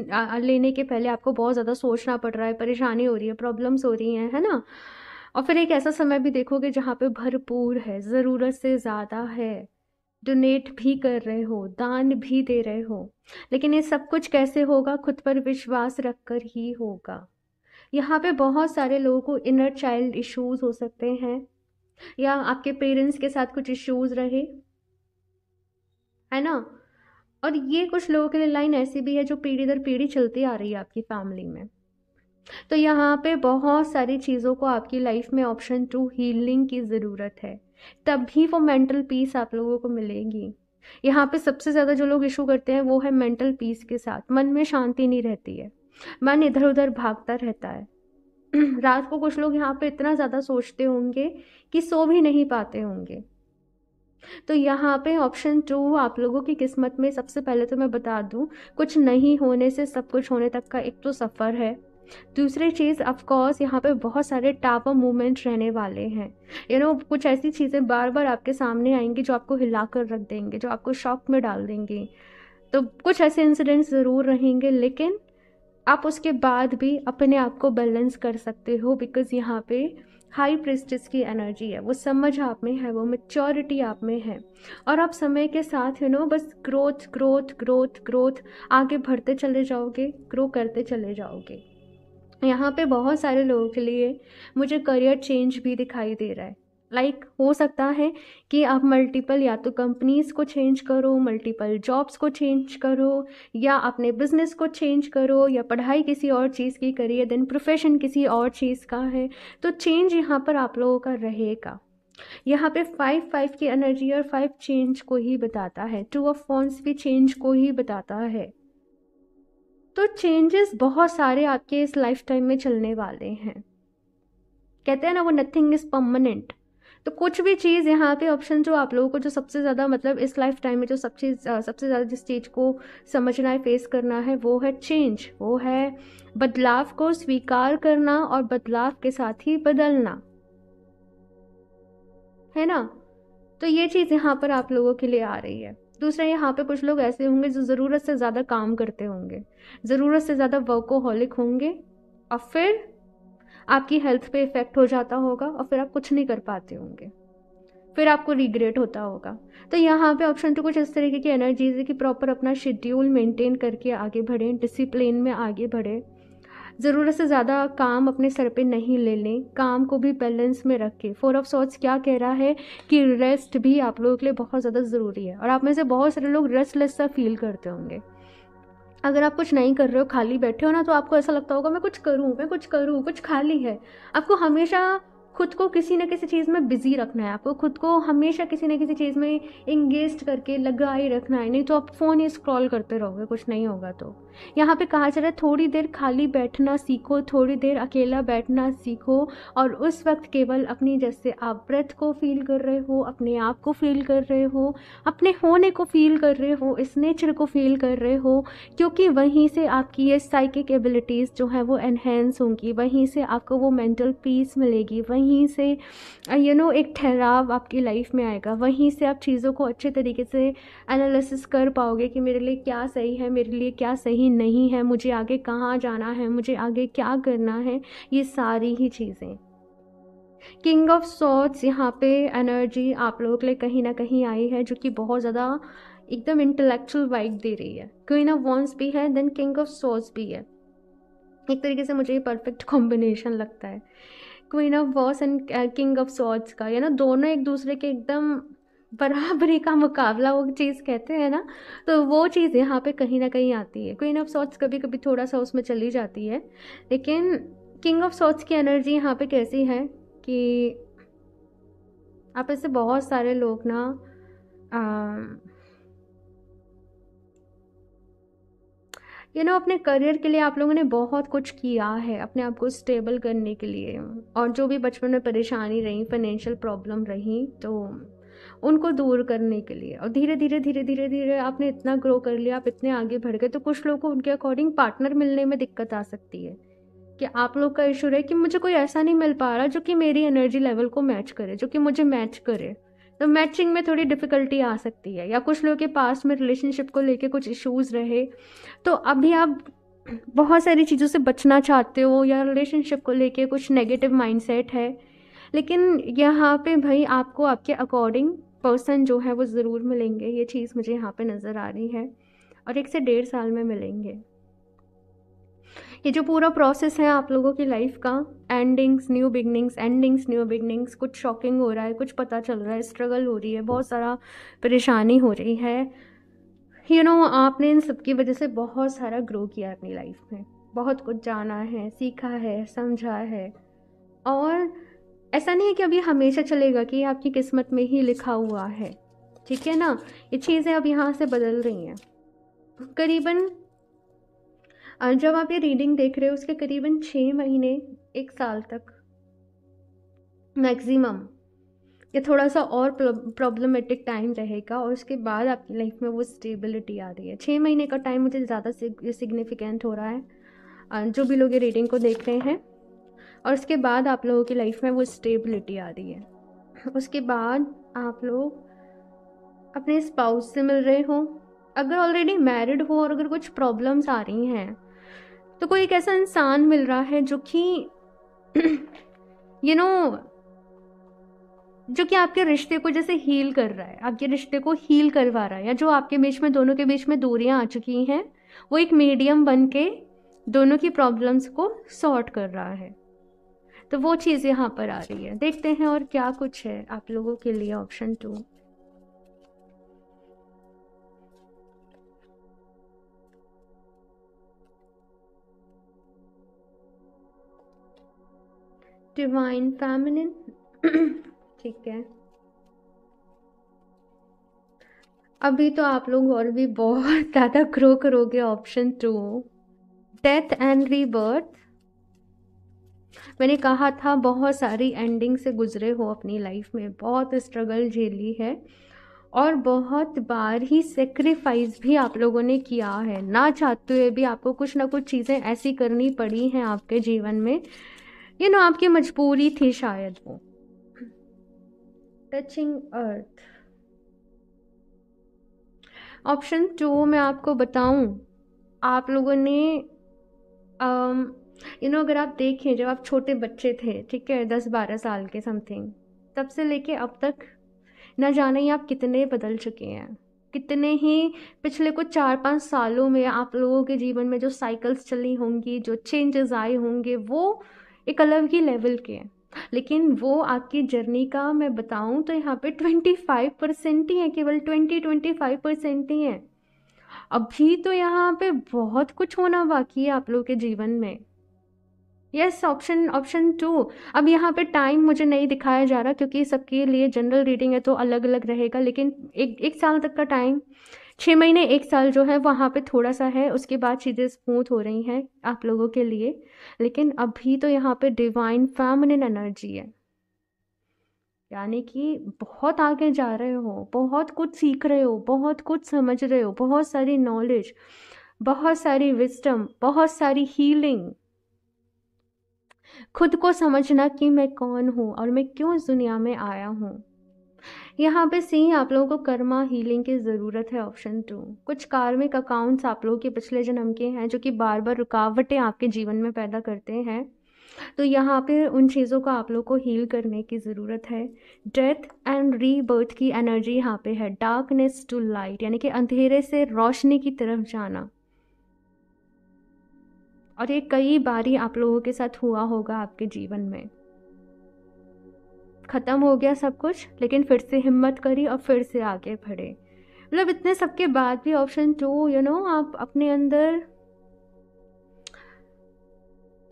लेने के पहले आपको बहुत ज़्यादा सोचना पड़ रहा है परेशानी हो रही है प्रॉब्लम्स हो रही हैं है ना और फिर एक ऐसा समय भी देखोगे जहाँ पे भरपूर है ज़रूरत से ज़्यादा है डोनेट भी कर रहे हो दान भी दे रहे हो लेकिन ये सब कुछ कैसे होगा खुद पर विश्वास रख कर ही होगा यहाँ पे बहुत सारे लोगों को इनर चाइल्ड इश्यूज हो सकते हैं या आपके पेरेंट्स के साथ कुछ इश्यूज रहे है ना और ये कुछ लोगों के लिए लाइन ऐसी भी है जो पीढ़ी दर पीढ़ी चलती आ रही है आपकी फैमिली में तो यहाँ पे बहुत सारी चीज़ों को आपकी लाइफ में ऑप्शन टू हीलिंग की ज़रूरत है तभी वो मेंटल पीस आप लोगों को मिलेगी यहाँ पे सबसे ज़्यादा जो लोग इशू करते हैं वो है मेंटल पीस के साथ मन में शांति नहीं रहती है मन इधर उधर भागता रहता है रात को कुछ लोग यहाँ पर इतना ज़्यादा सोचते होंगे कि सो भी नहीं पाते होंगे तो यहाँ पे ऑप्शन टू आप लोगों की किस्मत में सबसे पहले तो मैं बता दूँ कुछ नहीं होने से सब कुछ होने तक का एक तो सफ़र है दूसरी चीज़ ऑफकोर्स यहाँ पे बहुत सारे टावर मूवमेंट रहने वाले हैं यू नो कुछ ऐसी चीज़ें बार बार आपके सामने आएंगी जो आपको हिला कर रख देंगे जो आपको शॉक में डाल देंगे तो कुछ ऐसे इंसिडेंट्स ज़रूर रहेंगे लेकिन आप उसके बाद भी अपने आप को बैलेंस कर सकते हो बिकॉज यहाँ पे हाई प्रेस्टिस की एनर्जी है वो समझ आप में है वो मेच्योरिटी आप में है और आप समय के साथ यू नो बस ग्रोथ ग्रोथ ग्रोथ ग्रोथ आगे बढ़ते चले जाओगे ग्रो करते चले जाओगे यहाँ पे बहुत सारे लोगों के लिए मुझे करियर चेंज भी दिखाई दे रहा है लाइक like, हो सकता है कि आप मल्टीपल या तो कंपनीज़ को चेंज करो मल्टीपल जॉब्स को चेंज करो या अपने बिजनेस को चेंज करो या पढ़ाई किसी और चीज़ की करिए देन प्रोफेशन किसी और चीज़ का है तो चेंज यहाँ पर आप लोगों का रहेगा यहाँ पे फाइव फाइव की एनर्जी और फाइव चेंज को ही बताता है टू ऑफ फॉन्स भी चेंज को ही बताता है तो चेंजेस बहुत सारे आपके इस लाइफ टाइम में चलने वाले हैं कहते हैं ना वो नथिंग इज़ परमानेंट तो कुछ भी चीज़ यहाँ पे ऑप्शन जो आप लोगों को जो सबसे ज़्यादा मतलब इस लाइफ टाइम में जो सब चीज़ सबसे ज़्यादा जिस चीज़ को समझना है फेस करना है वो है चेंज वो है बदलाव को स्वीकार करना और बदलाव के साथ ही बदलना है ना तो ये चीज़ यहाँ पर आप लोगों के लिए आ रही है दूसरा यहाँ पे कुछ लोग ऐसे होंगे जो ज़रूरत से ज़्यादा काम करते होंगे ज़रूरत से ज़्यादा वर्कोहॉलिक होंगे और फिर आपकी हेल्थ पे इफ़ेक्ट हो जाता होगा और फिर आप कुछ नहीं कर पाते होंगे फिर आपको रिग्रेट होता होगा तो यहाँ पे ऑप्शन टू कुछ इस तरीके की एनर्जीज है कि प्रॉपर अपना शेड्यूल मेंटेन करके आगे बढ़ें डिसिप्लिन में आगे बढ़ें ज़रूरत से ज़्यादा काम अपने सर पे नहीं ले लें काम को भी बैलेंस में रखें फोर ऑफ सॉट्स क्या कह रहा है कि रेस्ट भी आप लोगों के लिए बहुत ज़्यादा ज़रूरी है और आप में से बहुत सारे लोग रेस्टलेस सा फील करते होंगे अगर आप कुछ नहीं कर रहे हो खाली बैठे हो ना तो आपको ऐसा लगता होगा मैं कुछ करूँ मैं कुछ करूँ कुछ खाली है आपको हमेशा खुद को किसी न किसी चीज़ में बिजी रखना है आपको खुद को हमेशा किसी न किसी चीज़ में इंगेज करके लगा ही रखना है नहीं तो आप फ़ोन ही स्क्रॉल करते रहोगे कुछ नहीं होगा तो यहाँ पे कहा जा रहा है थोड़ी देर खाली बैठना सीखो थोड़ी देर अकेला बैठना सीखो और उस वक्त केवल अपनी जैसे आप ब्रेथ को फील कर रहे हो अपने आप को फील कर रहे हो अपने होने को फील कर रहे हो इस नेचर को फील कर रहे हो क्योंकि वहीं से आपकी ये साइकिक एबिलिटीज़ जो है वो एनहेंस होंगी वहीं से आपको वो मेंटल पीस मिलेगी वहीं वहीं से यू uh, नो एक ठहराव आपकी लाइफ में आएगा वहीं से आप चीज़ों को अच्छे तरीके से एनालिसिस कर पाओगे कि मेरे लिए क्या सही है मेरे लिए क्या सही नहीं है मुझे आगे कहाँ जाना है मुझे आगे क्या करना है ये सारी ही चीज़ें किंग ऑफ सॉट्स यहाँ पे एनर्जी आप लोगों के लिए कहीं ना कहीं आई है जो कि बहुत ज़्यादा एकदम इंटेलेक्चुअल वाइक दे रही है क्वीन ऑफ वॉन्स भी है देन किंग ऑफ सॉट्स भी है एक तरीके से मुझे ये परफेक्ट कॉम्बिनेशन लगता है क्वीन ऑफ वॉर्स एंड किंग ऑफ सॉर्ड्स का यू नो दोनों एक दूसरे के एकदम बराबरी का मुकाबला वो चीज़ कहते हैं ना तो वो चीज़ यहाँ पे कहीं ना कहीं आती है क्वीन ऑफ सॉट्स कभी कभी थोड़ा सा उसमें चली जाती है लेकिन किंग ऑफ सॉट्स की एनर्जी यहाँ पे कैसी है कि आप ऐसे बहुत सारे लोग ना यू नो अपने करियर के लिए आप लोगों ने बहुत कुछ किया है अपने आप को स्टेबल करने के लिए और जो भी बचपन में परेशानी रही फाइनेंशियल प्रॉब्लम रही तो उनको दूर करने के लिए और धीरे धीरे धीरे धीरे धीरे आपने इतना ग्रो कर लिया आप इतने आगे बढ़ गए तो कुछ लोगों को उनके अकॉर्डिंग पार्टनर मिलने में दिक्कत आ सकती है कि आप लोग का इशू रहे कि मुझे कोई ऐसा नहीं मिल पा रहा जो कि मेरी एनर्जी लेवल को मैच करे जो कि मुझे मैच करे तो मैचिंग में थोड़ी डिफ़िकल्टी आ सकती है या कुछ लोगों के पास में रिलेशनशिप को लेके कुछ इश्यूज़ रहे तो अभी आप बहुत सारी चीज़ों से बचना चाहते हो या रिलेशनशिप को लेके कुछ नेगेटिव माइंडसेट है लेकिन यहाँ पे भाई आपको आपके अकॉर्डिंग पर्सन जो है वो ज़रूर मिलेंगे ये चीज़ मुझे यहाँ पे नज़र आ रही है और एक से डेढ़ साल में मिलेंगे ये जो पूरा प्रोसेस है आप लोगों की लाइफ का endings new beginnings endings new beginnings कुछ शॉकिंग हो रहा है कुछ पता चल रहा है स्ट्रगल हो रही है बहुत सारा परेशानी हो रही है यू you नो know, आपने इन सब की वजह से बहुत सारा ग्रो किया अपनी लाइफ में बहुत कुछ जाना है सीखा है समझा है और ऐसा नहीं है कि अभी हमेशा चलेगा कि आपकी किस्मत में ही लिखा हुआ है ठीक है ना ये चीज़ें अब यहाँ से बदल रही हैं करीबन जब आप ये रीडिंग देख रहे हो उसके करीबन छः महीने एक साल तक मैक्सिमम ये थोड़ा सा और प्रॉब्लमेटिक टाइम रहेगा और उसके बाद आपकी लाइफ में वो स्टेबिलिटी आ रही है छः महीने का टाइम मुझे ज़्यादा सिग्निफिकेंट हो रहा है जो भी लोग ये रीडिंग को देख रहे हैं और उसके बाद आप लोगों की लाइफ में वो स्टेबिलिटी आ रही है उसके बाद आप लोग अपने स्पाउस से मिल रहे हो अगर ऑलरेडी मैरिड हो और अगर कुछ प्रॉब्लम्स आ रही हैं तो कोई एक ऐसा इंसान मिल रहा है जो कि यू नो जो कि आपके रिश्ते को जैसे हील कर रहा है आपके रिश्ते को हील करवा रहा है या जो आपके बीच में दोनों के बीच में दूरियां आ चुकी हैं वो एक मीडियम बन के दोनों की प्रॉब्लम्स को सॉर्ट कर रहा है तो वो चीज़ यहाँ पर आ रही है देखते हैं और क्या कुछ है आप लोगों के लिए ऑप्शन टू डिवाइन फैमिनिन ठीक है अभी तो आप लोग और भी बहुत ज़्यादा ग्रो करोगे option two death and rebirth मैंने कहा था बहुत सारी एंडिंग से गुजरे हो अपनी लाइफ में बहुत स्ट्रगल झेली है और बहुत बार ही सेक्रीफाइस भी आप लोगों ने किया है ना चाहते हुए भी आपको कुछ ना कुछ चीज़ें ऐसी करनी पड़ी हैं आपके जीवन में यू नो आपकी मजबूरी थी शायद वो टचिंग अर्थ ऑप्शन टू मैं आपको बताऊं आप लोगों ने यू um, नो अगर आप देखें जब आप छोटे बच्चे थे ठीक है दस बारह साल के समथिंग तब से लेके अब तक ना जाने ही आप कितने बदल चुके हैं कितने ही पिछले कुछ चार पाँच सालों में आप लोगों के जीवन में जो साइकिल्स चली होंगी जो चेंजेस आए होंगे वो एक अलग ही लेवल के हैं लेकिन वो आपकी जर्नी का मैं बताऊं तो यहाँ पे ट्वेंटी फाइव परसेंट ही है केवल ट्वेंटी ट्वेंटी फाइव परसेंट ही है अभी तो यहाँ पे बहुत कुछ होना बाकी है आप लोग के जीवन में यस ऑप्शन ऑप्शन टू अब यहाँ पे टाइम मुझे नहीं दिखाया जा रहा क्योंकि सबके लिए जनरल रीडिंग है तो अलग अलग रहेगा लेकिन एक एक साल तक का टाइम छः महीने एक साल जो है वहाँ पे थोड़ा सा है उसके बाद चीज़ें स्मूथ हो रही हैं आप लोगों के लिए लेकिन अभी तो यहाँ पे डिवाइन फैमिलिन एनर्जी है यानी कि बहुत आगे जा रहे हो बहुत कुछ सीख रहे हो बहुत कुछ समझ रहे हो बहुत सारी नॉलेज बहुत सारी विस्टम बहुत सारी हीलिंग खुद को समझना कि मैं कौन हूँ और मैं क्यों इस दुनिया में आया हूँ यहाँ पे सी आप लोगों को कर्मा हीलिंग की ज़रूरत है ऑप्शन टू कुछ कार्मिक अकाउंट्स आप लोगों के पिछले जन्म के हैं जो कि बार बार रुकावटें आपके जीवन में पैदा करते हैं तो यहाँ पे उन चीज़ों को आप लोग को हील करने की ज़रूरत है डेथ एंड रीबर्थ की एनर्जी यहाँ पे है डार्कनेस टू लाइट यानी कि अंधेरे से रोशनी की तरफ जाना और ये कई बारी आप लोगों के साथ हुआ होगा आपके जीवन में ख़त्म हो गया सब कुछ लेकिन फिर से हिम्मत करी और फिर से आगे बढ़े मतलब इतने सबके बाद भी ऑप्शन टू यू नो आप अपने अंदर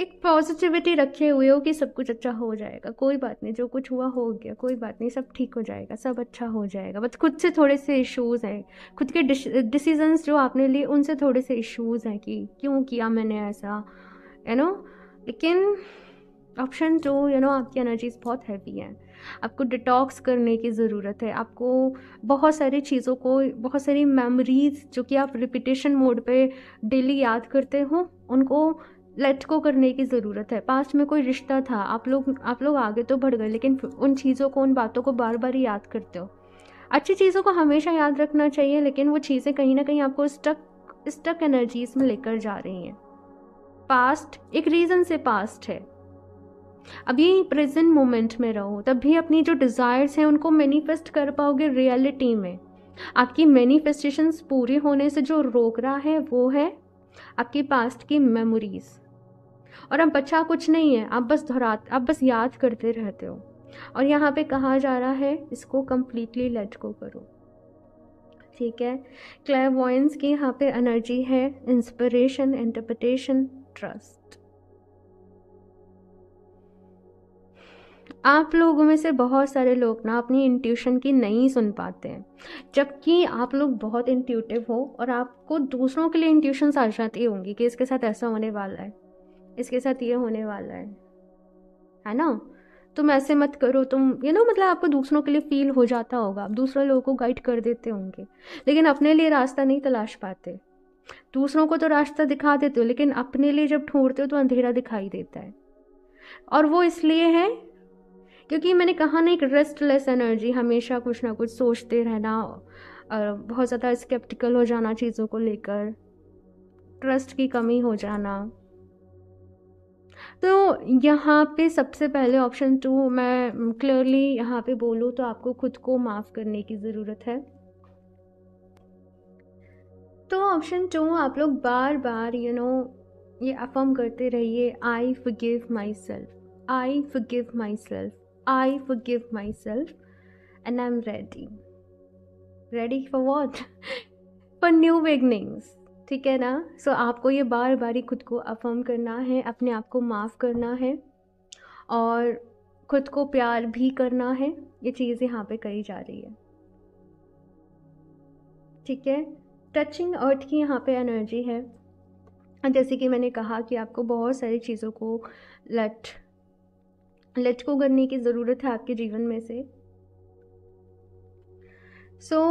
एक पॉजिटिविटी रखे हुए हो कि सब कुछ अच्छा हो जाएगा कोई बात नहीं जो कुछ हुआ हो गया कोई बात नहीं सब ठीक हो जाएगा सब अच्छा हो जाएगा बस खुद से थोड़े से इश्यूज़ हैं खुद के डिसीजंस जो आपने लिए उनसे थोड़े से इश्यूज़ हैं कि क्यों किया मैंने ऐसा यू नो लेकिन ऑप्शन टू यू नो आपकी एनर्जीज़ बहुत हैवी हैं आपको डिटॉक्स करने की ज़रूरत है आपको बहुत सारी चीज़ों को बहुत सारी मेमोरीज़ जो कि आप रिपीटेशन मोड पे डेली याद करते हो उनको लेट को करने की ज़रूरत है पास्ट में कोई रिश्ता था आप लोग आप लोग आगे तो बढ़ गए लेकिन उन चीज़ों को उन बातों को बार बार याद करते हो अच्छी चीज़ों को हमेशा याद रखना चाहिए लेकिन वो चीज़ें कहीं ना कहीं आपको स्टक स्टक एनर्जीज में लेकर जा रही हैं पास्ट एक रीज़न से पास्ट है अभी प्रेजेंट मोमेंट में रहो तभी अपनी जो डिज़ायर्स हैं उनको मैनिफेस्ट कर पाओगे रियलिटी में आपकी मैनिफेस्टेशंस पूरी होने से जो रोक रहा है वो है आपकी पास्ट की मेमोरीज़ और अब बच्चा कुछ नहीं है आप बस दोहरा आप बस याद करते रहते हो और यहाँ पे कहा जा रहा है इसको कम्प्लीटली लेट गो करो ठीक है क्लैवॉयंस की यहाँ पे एनर्जी है इंस्पिरेशन इंटरप्रटेशन ट्रस्ट आप लोगों में से बहुत सारे लोग ना अपनी इंट्यूशन की नहीं सुन पाते हैं जबकि आप लोग बहुत इंट्यूटिव हो और आपको दूसरों के लिए इंट्यूशन आ जाती होंगी कि इसके साथ ऐसा होने वाला है इसके साथ ये होने वाला है है ना तुम ऐसे मत करो तुम यू नो मतलब आपको दूसरों के लिए फील हो जाता होगा आप दूसरे लोगों को गाइड कर देते होंगे लेकिन अपने लिए रास्ता नहीं तलाश पाते दूसरों को तो रास्ता दिखा देते हो लेकिन अपने लिए जब ठोरते हो तो अंधेरा दिखाई देता है और वो इसलिए है क्योंकि मैंने कहा ना एक रेस्टलेस एनर्जी हमेशा कुछ ना कुछ सोचते रहना और बहुत ज़्यादा स्केप्टिकल हो जाना चीज़ों को लेकर ट्रस्ट की कमी हो जाना तो यहाँ पे सबसे पहले ऑप्शन टू मैं क्लियरली यहाँ पे बोलूँ तो आपको खुद को माफ़ करने की ज़रूरत है तो ऑप्शन टू आप लोग बार बार यू you नो know, ये अफर्म करते रहिए I forgive myself I forgive myself I forgive myself and I'm ready. Ready for what? for new beginnings. ठीक है ना सो so, आपको ये बार बार ही खुद को अफर्म करना है अपने आप को माफ़ करना है और खुद को प्यार भी करना है ये चीज़ यहाँ पे करी जा रही है ठीक है टचिंग अर्थ की यहाँ पे एनर्जी है जैसे कि मैंने कहा कि आपको बहुत सारी चीज़ों को लट को करने की ज़रूरत है आपके जीवन में से सो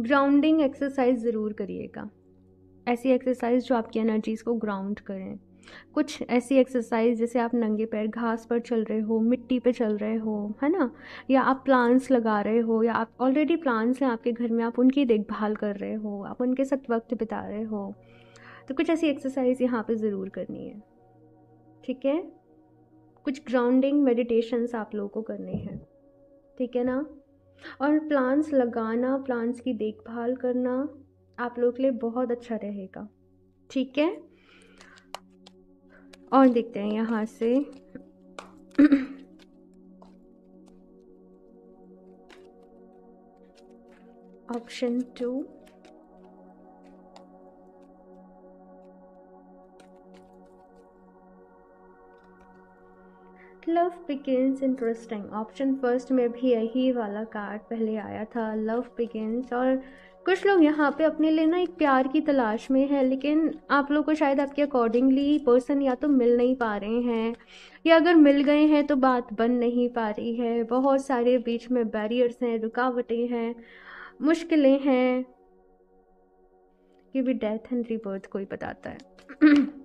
ग्राउंडिंग एक्सरसाइज ज़रूर करिएगा ऐसी एक्सरसाइज जो आपकी एनर्जीज़ को ग्राउंड करें कुछ ऐसी एक्सरसाइज जैसे आप नंगे पैर घास पर चल रहे हो मिट्टी पे चल रहे हो है ना या आप प्लांट्स लगा रहे हो या आप ऑलरेडी प्लांट्स हैं आपके घर में आप उनकी देखभाल कर रहे हो आप उनके साथ वक्त बिता रहे हो तो कुछ ऐसी एक्सरसाइज यहाँ पे ज़रूर करनी है ठीक है कुछ ग्राउंडिंग मेडिटेशंस आप लोगों को करने हैं ठीक है ना और प्लांट्स लगाना प्लांट्स की देखभाल करना आप लोग के लिए बहुत अच्छा रहेगा ठीक है और देखते हैं यहाँ से option two love begins interesting option first में भी यही वाला कार्ड पहले आया था लव बिगिंस और कुछ लोग यहाँ पे अपने लिए ना एक प्यार की तलाश में है लेकिन आप लोग को शायद आपके अकॉर्डिंगली पर्सन या तो मिल नहीं पा रहे हैं या अगर मिल गए हैं तो बात बन नहीं पा रही है बहुत सारे बीच में बैरियर्स हैं रुकावटें हैं मुश्किलें हैं ये भी डेथ एंड रिबर्थ कोई बताता है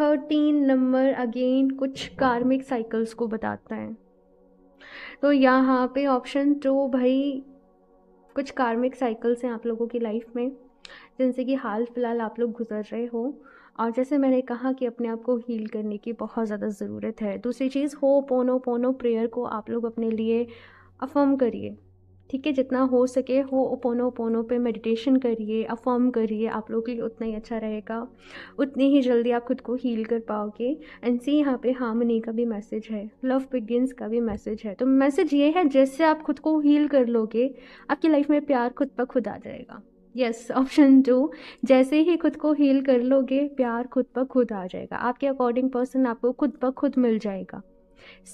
थर्टीन नंबर अगेन कुछ कार्मिक साइकिल्स को बताता है तो यहाँ पे ऑप्शन टू भाई कुछ कार्मिक साइकिल्स हैं आप लोगों की लाइफ में जिनसे कि हाल फिलहाल आप लोग गुजर रहे हो और जैसे मैंने कहा कि अपने आप को हील करने की बहुत ज़्यादा ज़रूरत है दूसरी चीज़ हो पोनो पोनो प्रेयर को आप लोग अपने लिए अफर्म करिए ठीक है जितना हो सके हो ओपोनो ओपोनो पे मेडिटेशन करिए अफॉर्म करिए आप लोगों के लिए उतना ही अच्छा रहेगा उतनी ही जल्दी आप खुद को हील कर पाओगे एंड सी यहाँ पे हार्मनी का भी मैसेज है लव बिगिनस का भी मैसेज है तो मैसेज ये है जैसे आप खुद को हील कर लोगे आपकी लाइफ में प्यार खुद पर खुद आ जाएगा यस ऑप्शन टू जैसे ही खुद को हील कर लोगे प्यार खुद पर खुद आ जाएगा आपके अकॉर्डिंग पर्सन आपको खुद पर खुद मिल जाएगा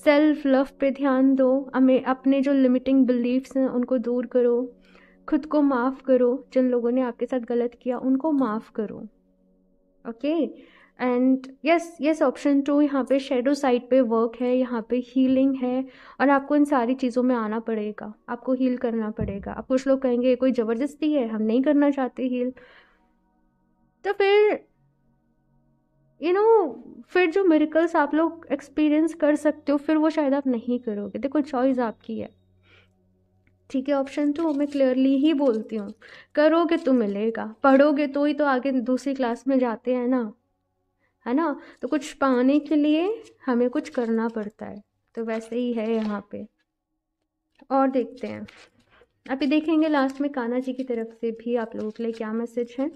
सेल्फ लव पे ध्यान दो हमें अपने जो लिमिटिंग बिलीफ्स हैं उनको दूर करो खुद को माफ़ करो जिन लोगों ने आपके साथ गलत किया उनको माफ़ करो okay and yes yes option two यहाँ पे शेडो साइड पे वर्क है यहाँ पे हीलिंग है और आपको इन सारी चीज़ों में आना पड़ेगा आपको हील करना पड़ेगा आप कुछ लोग कहेंगे कोई ज़बरदस्ती है हम नहीं करना चाहते हील तो फिर यू नो फिर जो मेरिकल्स आप लोग एक्सपीरियंस कर सकते हो फिर वो शायद आप नहीं करोगे देखो चॉइस आपकी है ठीक है ऑप्शन टू मैं क्लियरली ही बोलती हूँ करोगे तो मिलेगा पढ़ोगे तो ही तो आगे दूसरी क्लास में जाते हैं ना है ना तो कुछ पाने के लिए हमें कुछ करना पड़ता है तो वैसे ही है यहाँ पे और देखते हैं अभी देखेंगे लास्ट में काना जी की तरफ से भी आप लोगों के लिए क्या मैसेज है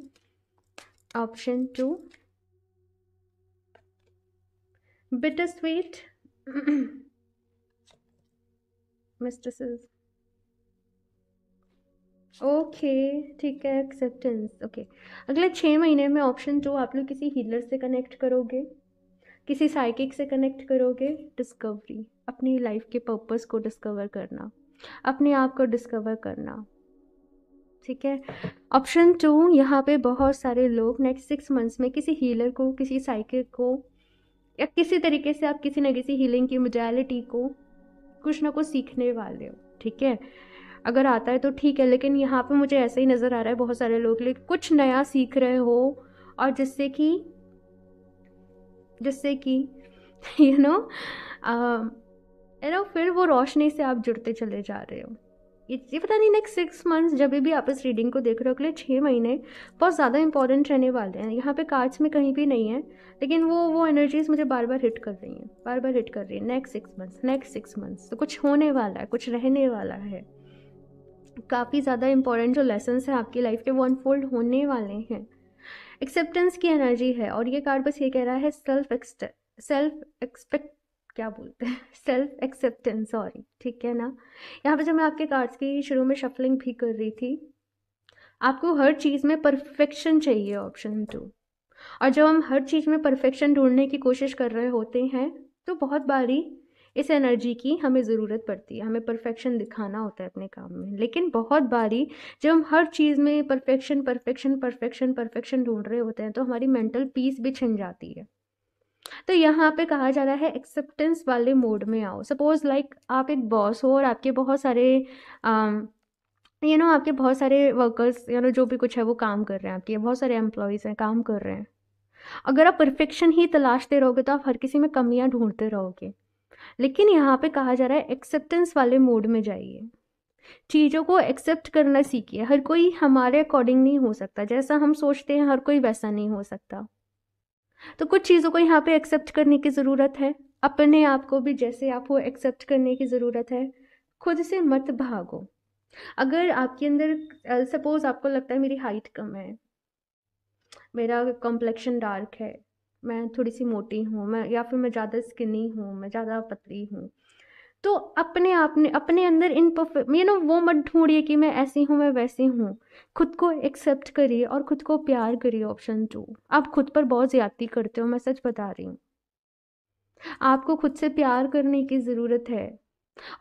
option two bitter sweet mistresses okay ठीक है एक्सेप्टेंस ओके अगले छः महीने में ऑप्शन टू आप लोग किसी हीलर से कनेक्ट करोगे किसी साइकिक से कनेक्ट करोगे डिस्कवरी अपनी लाइफ के पर्पस को डिस्कवर करना अपने आप को डिस्कवर करना ठीक है ऑप्शन टू यहाँ पे बहुत सारे लोग नेक्स्ट सिक्स मंथ्स में किसी हीलर को किसी साइकिक को या किसी तरीके से आप किसी न किसी हीलिंग की मोजैलिटी को कुछ ना कुछ सीखने वाले हो ठीक है अगर आता है तो ठीक है लेकिन यहाँ पे मुझे ऐसे ही नज़र आ रहा है बहुत सारे लोग लेकिन कुछ नया सीख रहे हो और जिससे कि जिससे कि यू नो यू नो फिर वो रोशनी से आप जुड़ते चले जा रहे हो ये पता नहीं नेक्स्ट सिक्स मंथ्स जब भी आप इस रीडिंग को देख रहे हो अगले छः महीने बहुत ज़्यादा इंपॉर्टेंट रहने वाले हैं यहाँ पे कार्ड्स में कहीं भी नहीं है लेकिन वो वो एनर्जीज मुझे बार बार हिट कर रही हैं बार बार हिट कर रही है next six months next six months तो कुछ होने वाला है कुछ रहने वाला है काफ़ी ज़्यादा इंपॉर्टेंट जो लेसन हैं आपकी लाइफ के वो अनफोल्ड होने वाले हैं एक्सेप्टेंस की एनर्जी है और ये कार्ड बस ये कह रहा है सेल्फ एक्सपेक्ट सेल्फ एक्सपेक्ट क्या बोलते हैं सेल्फ एक्सेप्टेंस सॉरी ठीक है ना यहाँ पे जब मैं आपके कार्ड्स की शुरू में शफलिंग भी कर रही थी आपको हर चीज़ में परफेक्शन चाहिए ऑप्शन टू और जब हम हर चीज़ में परफेक्शन ढूंढने की कोशिश कर रहे होते हैं तो बहुत बारी इस एनर्जी की हमें ज़रूरत पड़ती है हमें परफेक्शन दिखाना होता है अपने काम में लेकिन बहुत बारी जब हम हर चीज़ में परफेक्शन परफेक्शन परफेक्शन परफेक्शन ढूंढ रहे होते हैं तो हमारी मेंटल पीस भी छिन जाती है तो यहाँ पे कहा जा रहा है एक्सेप्टेंस वाले मोड में आओ सपोज लाइक like, आप एक बॉस हो और आपके बहुत सारे you um, you know know, आपके बहुत सारे वर्कर्स यू नो जो भी कुछ है वो काम कर रहे हैं आपके बहुत सारे एम्प्लॉयज़ हैं काम कर रहे हैं अगर आप परफेक्शन ही तलाशते रहोगे तो आप हर किसी में कमियां ढूंढते रहोगे लेकिन यहाँ पे कहा जा रहा है एक्सेप्टेंस वाले मोड में जाइए चीज़ों को एक्सेप्ट करना सीखिए हर कोई हमारे अकॉर्डिंग नहीं हो सकता जैसा हम सोचते हैं हर कोई वैसा नहीं हो सकता तो कुछ चीज़ों को यहाँ पे एक्सेप्ट करने की ज़रूरत है अपने आप को भी जैसे आप हो एक्सेप्ट करने की ज़रूरत है खुद से मत भागो अगर आपके अंदर सपोज़ आपको लगता है मेरी हाइट कम है मेरा कॉम्प्लेक्शन डार्क है मैं थोड़ी सी मोटी हूँ मैं या फिर मैं ज़्यादा स्किनी हूँ मैं ज़्यादा पतली हूँ तो अपने आप ने अपने अंदर इन यू नो वो मत ढूंढिए कि मैं ऐसी हूँ मैं वैसी हूँ खुद को एक्सेप्ट करिए और खुद को प्यार करिए ऑप्शन टू आप खुद पर बहुत ज़्यादती करते हो मैं सच बता रही हूँ आपको खुद से प्यार करने की ज़रूरत है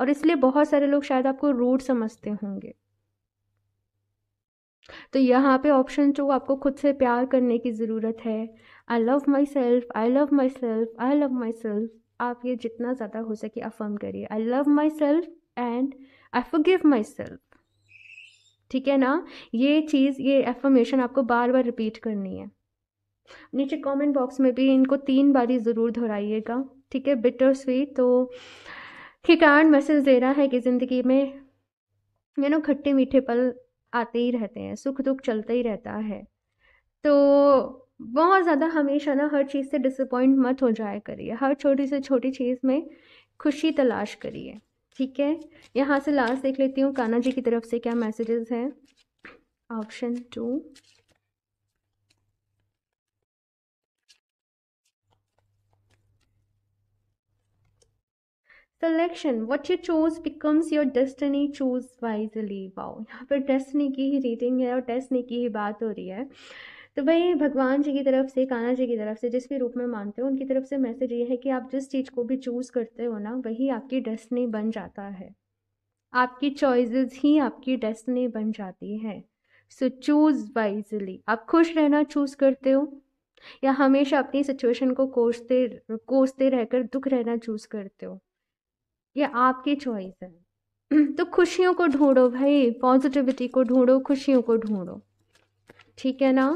और इसलिए बहुत सारे लोग शायद आपको रूड समझते होंगे तो यहाँ पे ऑप्शन टू आपको खुद से प्यार करने की ज़रूरत है I love myself I love myself I love myself आप ये जितना ज़्यादा हो सके अफर्म करिए I love myself and I forgive myself ठीक है ना ये चीज़ ये एफर्मेशन आपको बार बार रिपीट करनी है नीचे कमेंट बॉक्स में भी इनको तीन बारी ज़रूर दोहराइएगा ठीक है बिटर स्वीट तो कारण मैसेज दे रहा है कि ज़िंदगी में यू नो खट्टे मीठे पल आते ही रहते हैं सुख दुख चलता ही रहता है तो बहुत ज़्यादा हमेशा ना हर चीज़ से डिसअपॉइंट मत हो जाया करिए हर छोटी से छोटी चीज़ में खुशी तलाश करिए ठीक है यहाँ से लास्ट देख लेती हूँ काना जी की तरफ से क्या मैसेजेस हैं option two selection what you choose becomes your destiny choose wisely wow यहाँ पर डेस्टनी की ही रीडिंग है और डेस्टनी की ही बात हो रही है तो भाई भगवान जी की तरफ से कान्हा जी की तरफ से जिस भी रूप में मानते हो उनकी तरफ से मैसेज ये है कि आप जिस चीज़ को भी चूज़ करते हो ना वही आपकी डेस्टनी बन जाता है आपकी चॉइसेस ही आपकी डेस्टनी बन जाती है सो चूज़ वाइजली आप खुश रहना चूज़ करते हो या हमेशा अपनी सिचुएशन को कोसते कोसते रहकर दुख रहना चूज़ करते हो ये आपकी चॉइस है तो खुशियों को ढूंढो भाई पॉजिटिविटी को ढूंढो खुशियों को ढूंढो ठीक है ना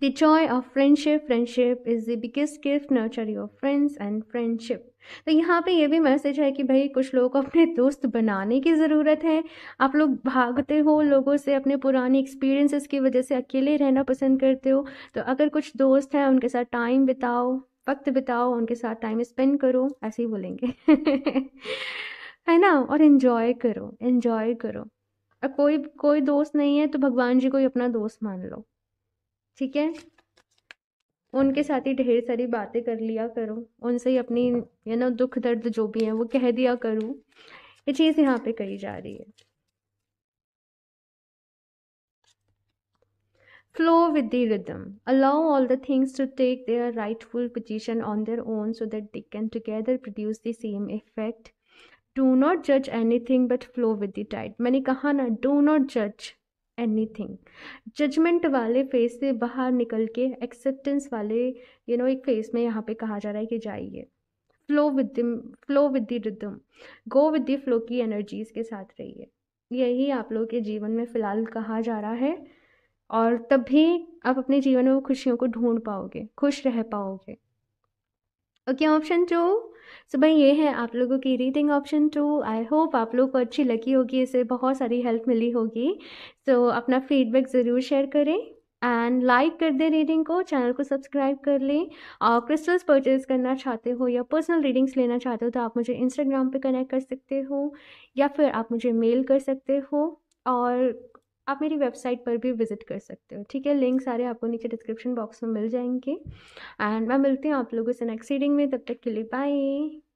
The joy of friendship. Friendship is the biggest gift. Nurture your friends and friendship. तो यहाँ पे ये भी मैसेज है कि भाई कुछ लोग को अपने दोस्त बनाने की ज़रूरत है आप लोग भागते हो लोगों से अपने पुराने एक्सपीरियंसेस की वजह से अकेले रहना पसंद करते हो तो अगर कुछ दोस्त हैं उनके साथ टाइम बिताओ वक्त बिताओ उनके साथ टाइम स्पेंड करो ऐसे ही बोलेंगे है ना और इन्जॉय करो इन्जॉय करो कोई कोई दोस्त नहीं है तो भगवान जी को ही अपना दोस्त मान लो ठीक है उनके साथ ही ढेर सारी बातें कर लिया करूँ उनसे ही अपनी यू नो दुख दर्द जो भी है वो कह दिया करूँ ये चीज़ यहाँ पे कही जा रही है flow with the rhythm allow all the things to take their rightful position on their own so that they can together produce the same effect do not जज anything but flow with the tide मैंने कहा ना do not जज anything judgment वाले phase से बाहर निकल के एक्सेप्टेंस वाले यू you नो know, एक फेज में यहाँ पे कहा जा रहा है कि जाइए flow with flow with the rhythm go with the flow की एनर्जीज के साथ रहिए यही आप लोग के जीवन में फ़िलहाल कहा जा रहा है और तब भी आप अपने जीवन में खुशियों को ढूंढ पाओगे खुश रह पाओगे ओके ऑप्शन जो सो so भाई ये है आप लोगों की reading option two I hope आप लोगों को अच्छी लगी होगी इसे बहुत सारी हेल्प मिली होगी सो so, अपना फीडबैक ज़रूर शेयर करें एंड लाइक कर दें रीडिंग को चैनल को सब्सक्राइब कर लें और क्रिस्टल्स परचेज करना चाहते हो या पर्सनल रीडिंग्स लेना चाहते हो तो आप मुझे इंस्टाग्राम पे कनेक्ट कर सकते हो या फिर आप मुझे मेल कर सकते हो और आप मेरी वेबसाइट पर भी विज़िट कर सकते हो ठीक है लिंक सारे आपको नीचे डिस्क्रिप्शन बॉक्स में मिल जाएंगे एंड मैं मिलती हूँ आप लोगों से नेक्स्ट रीडिंग में तब तक के लिए बाय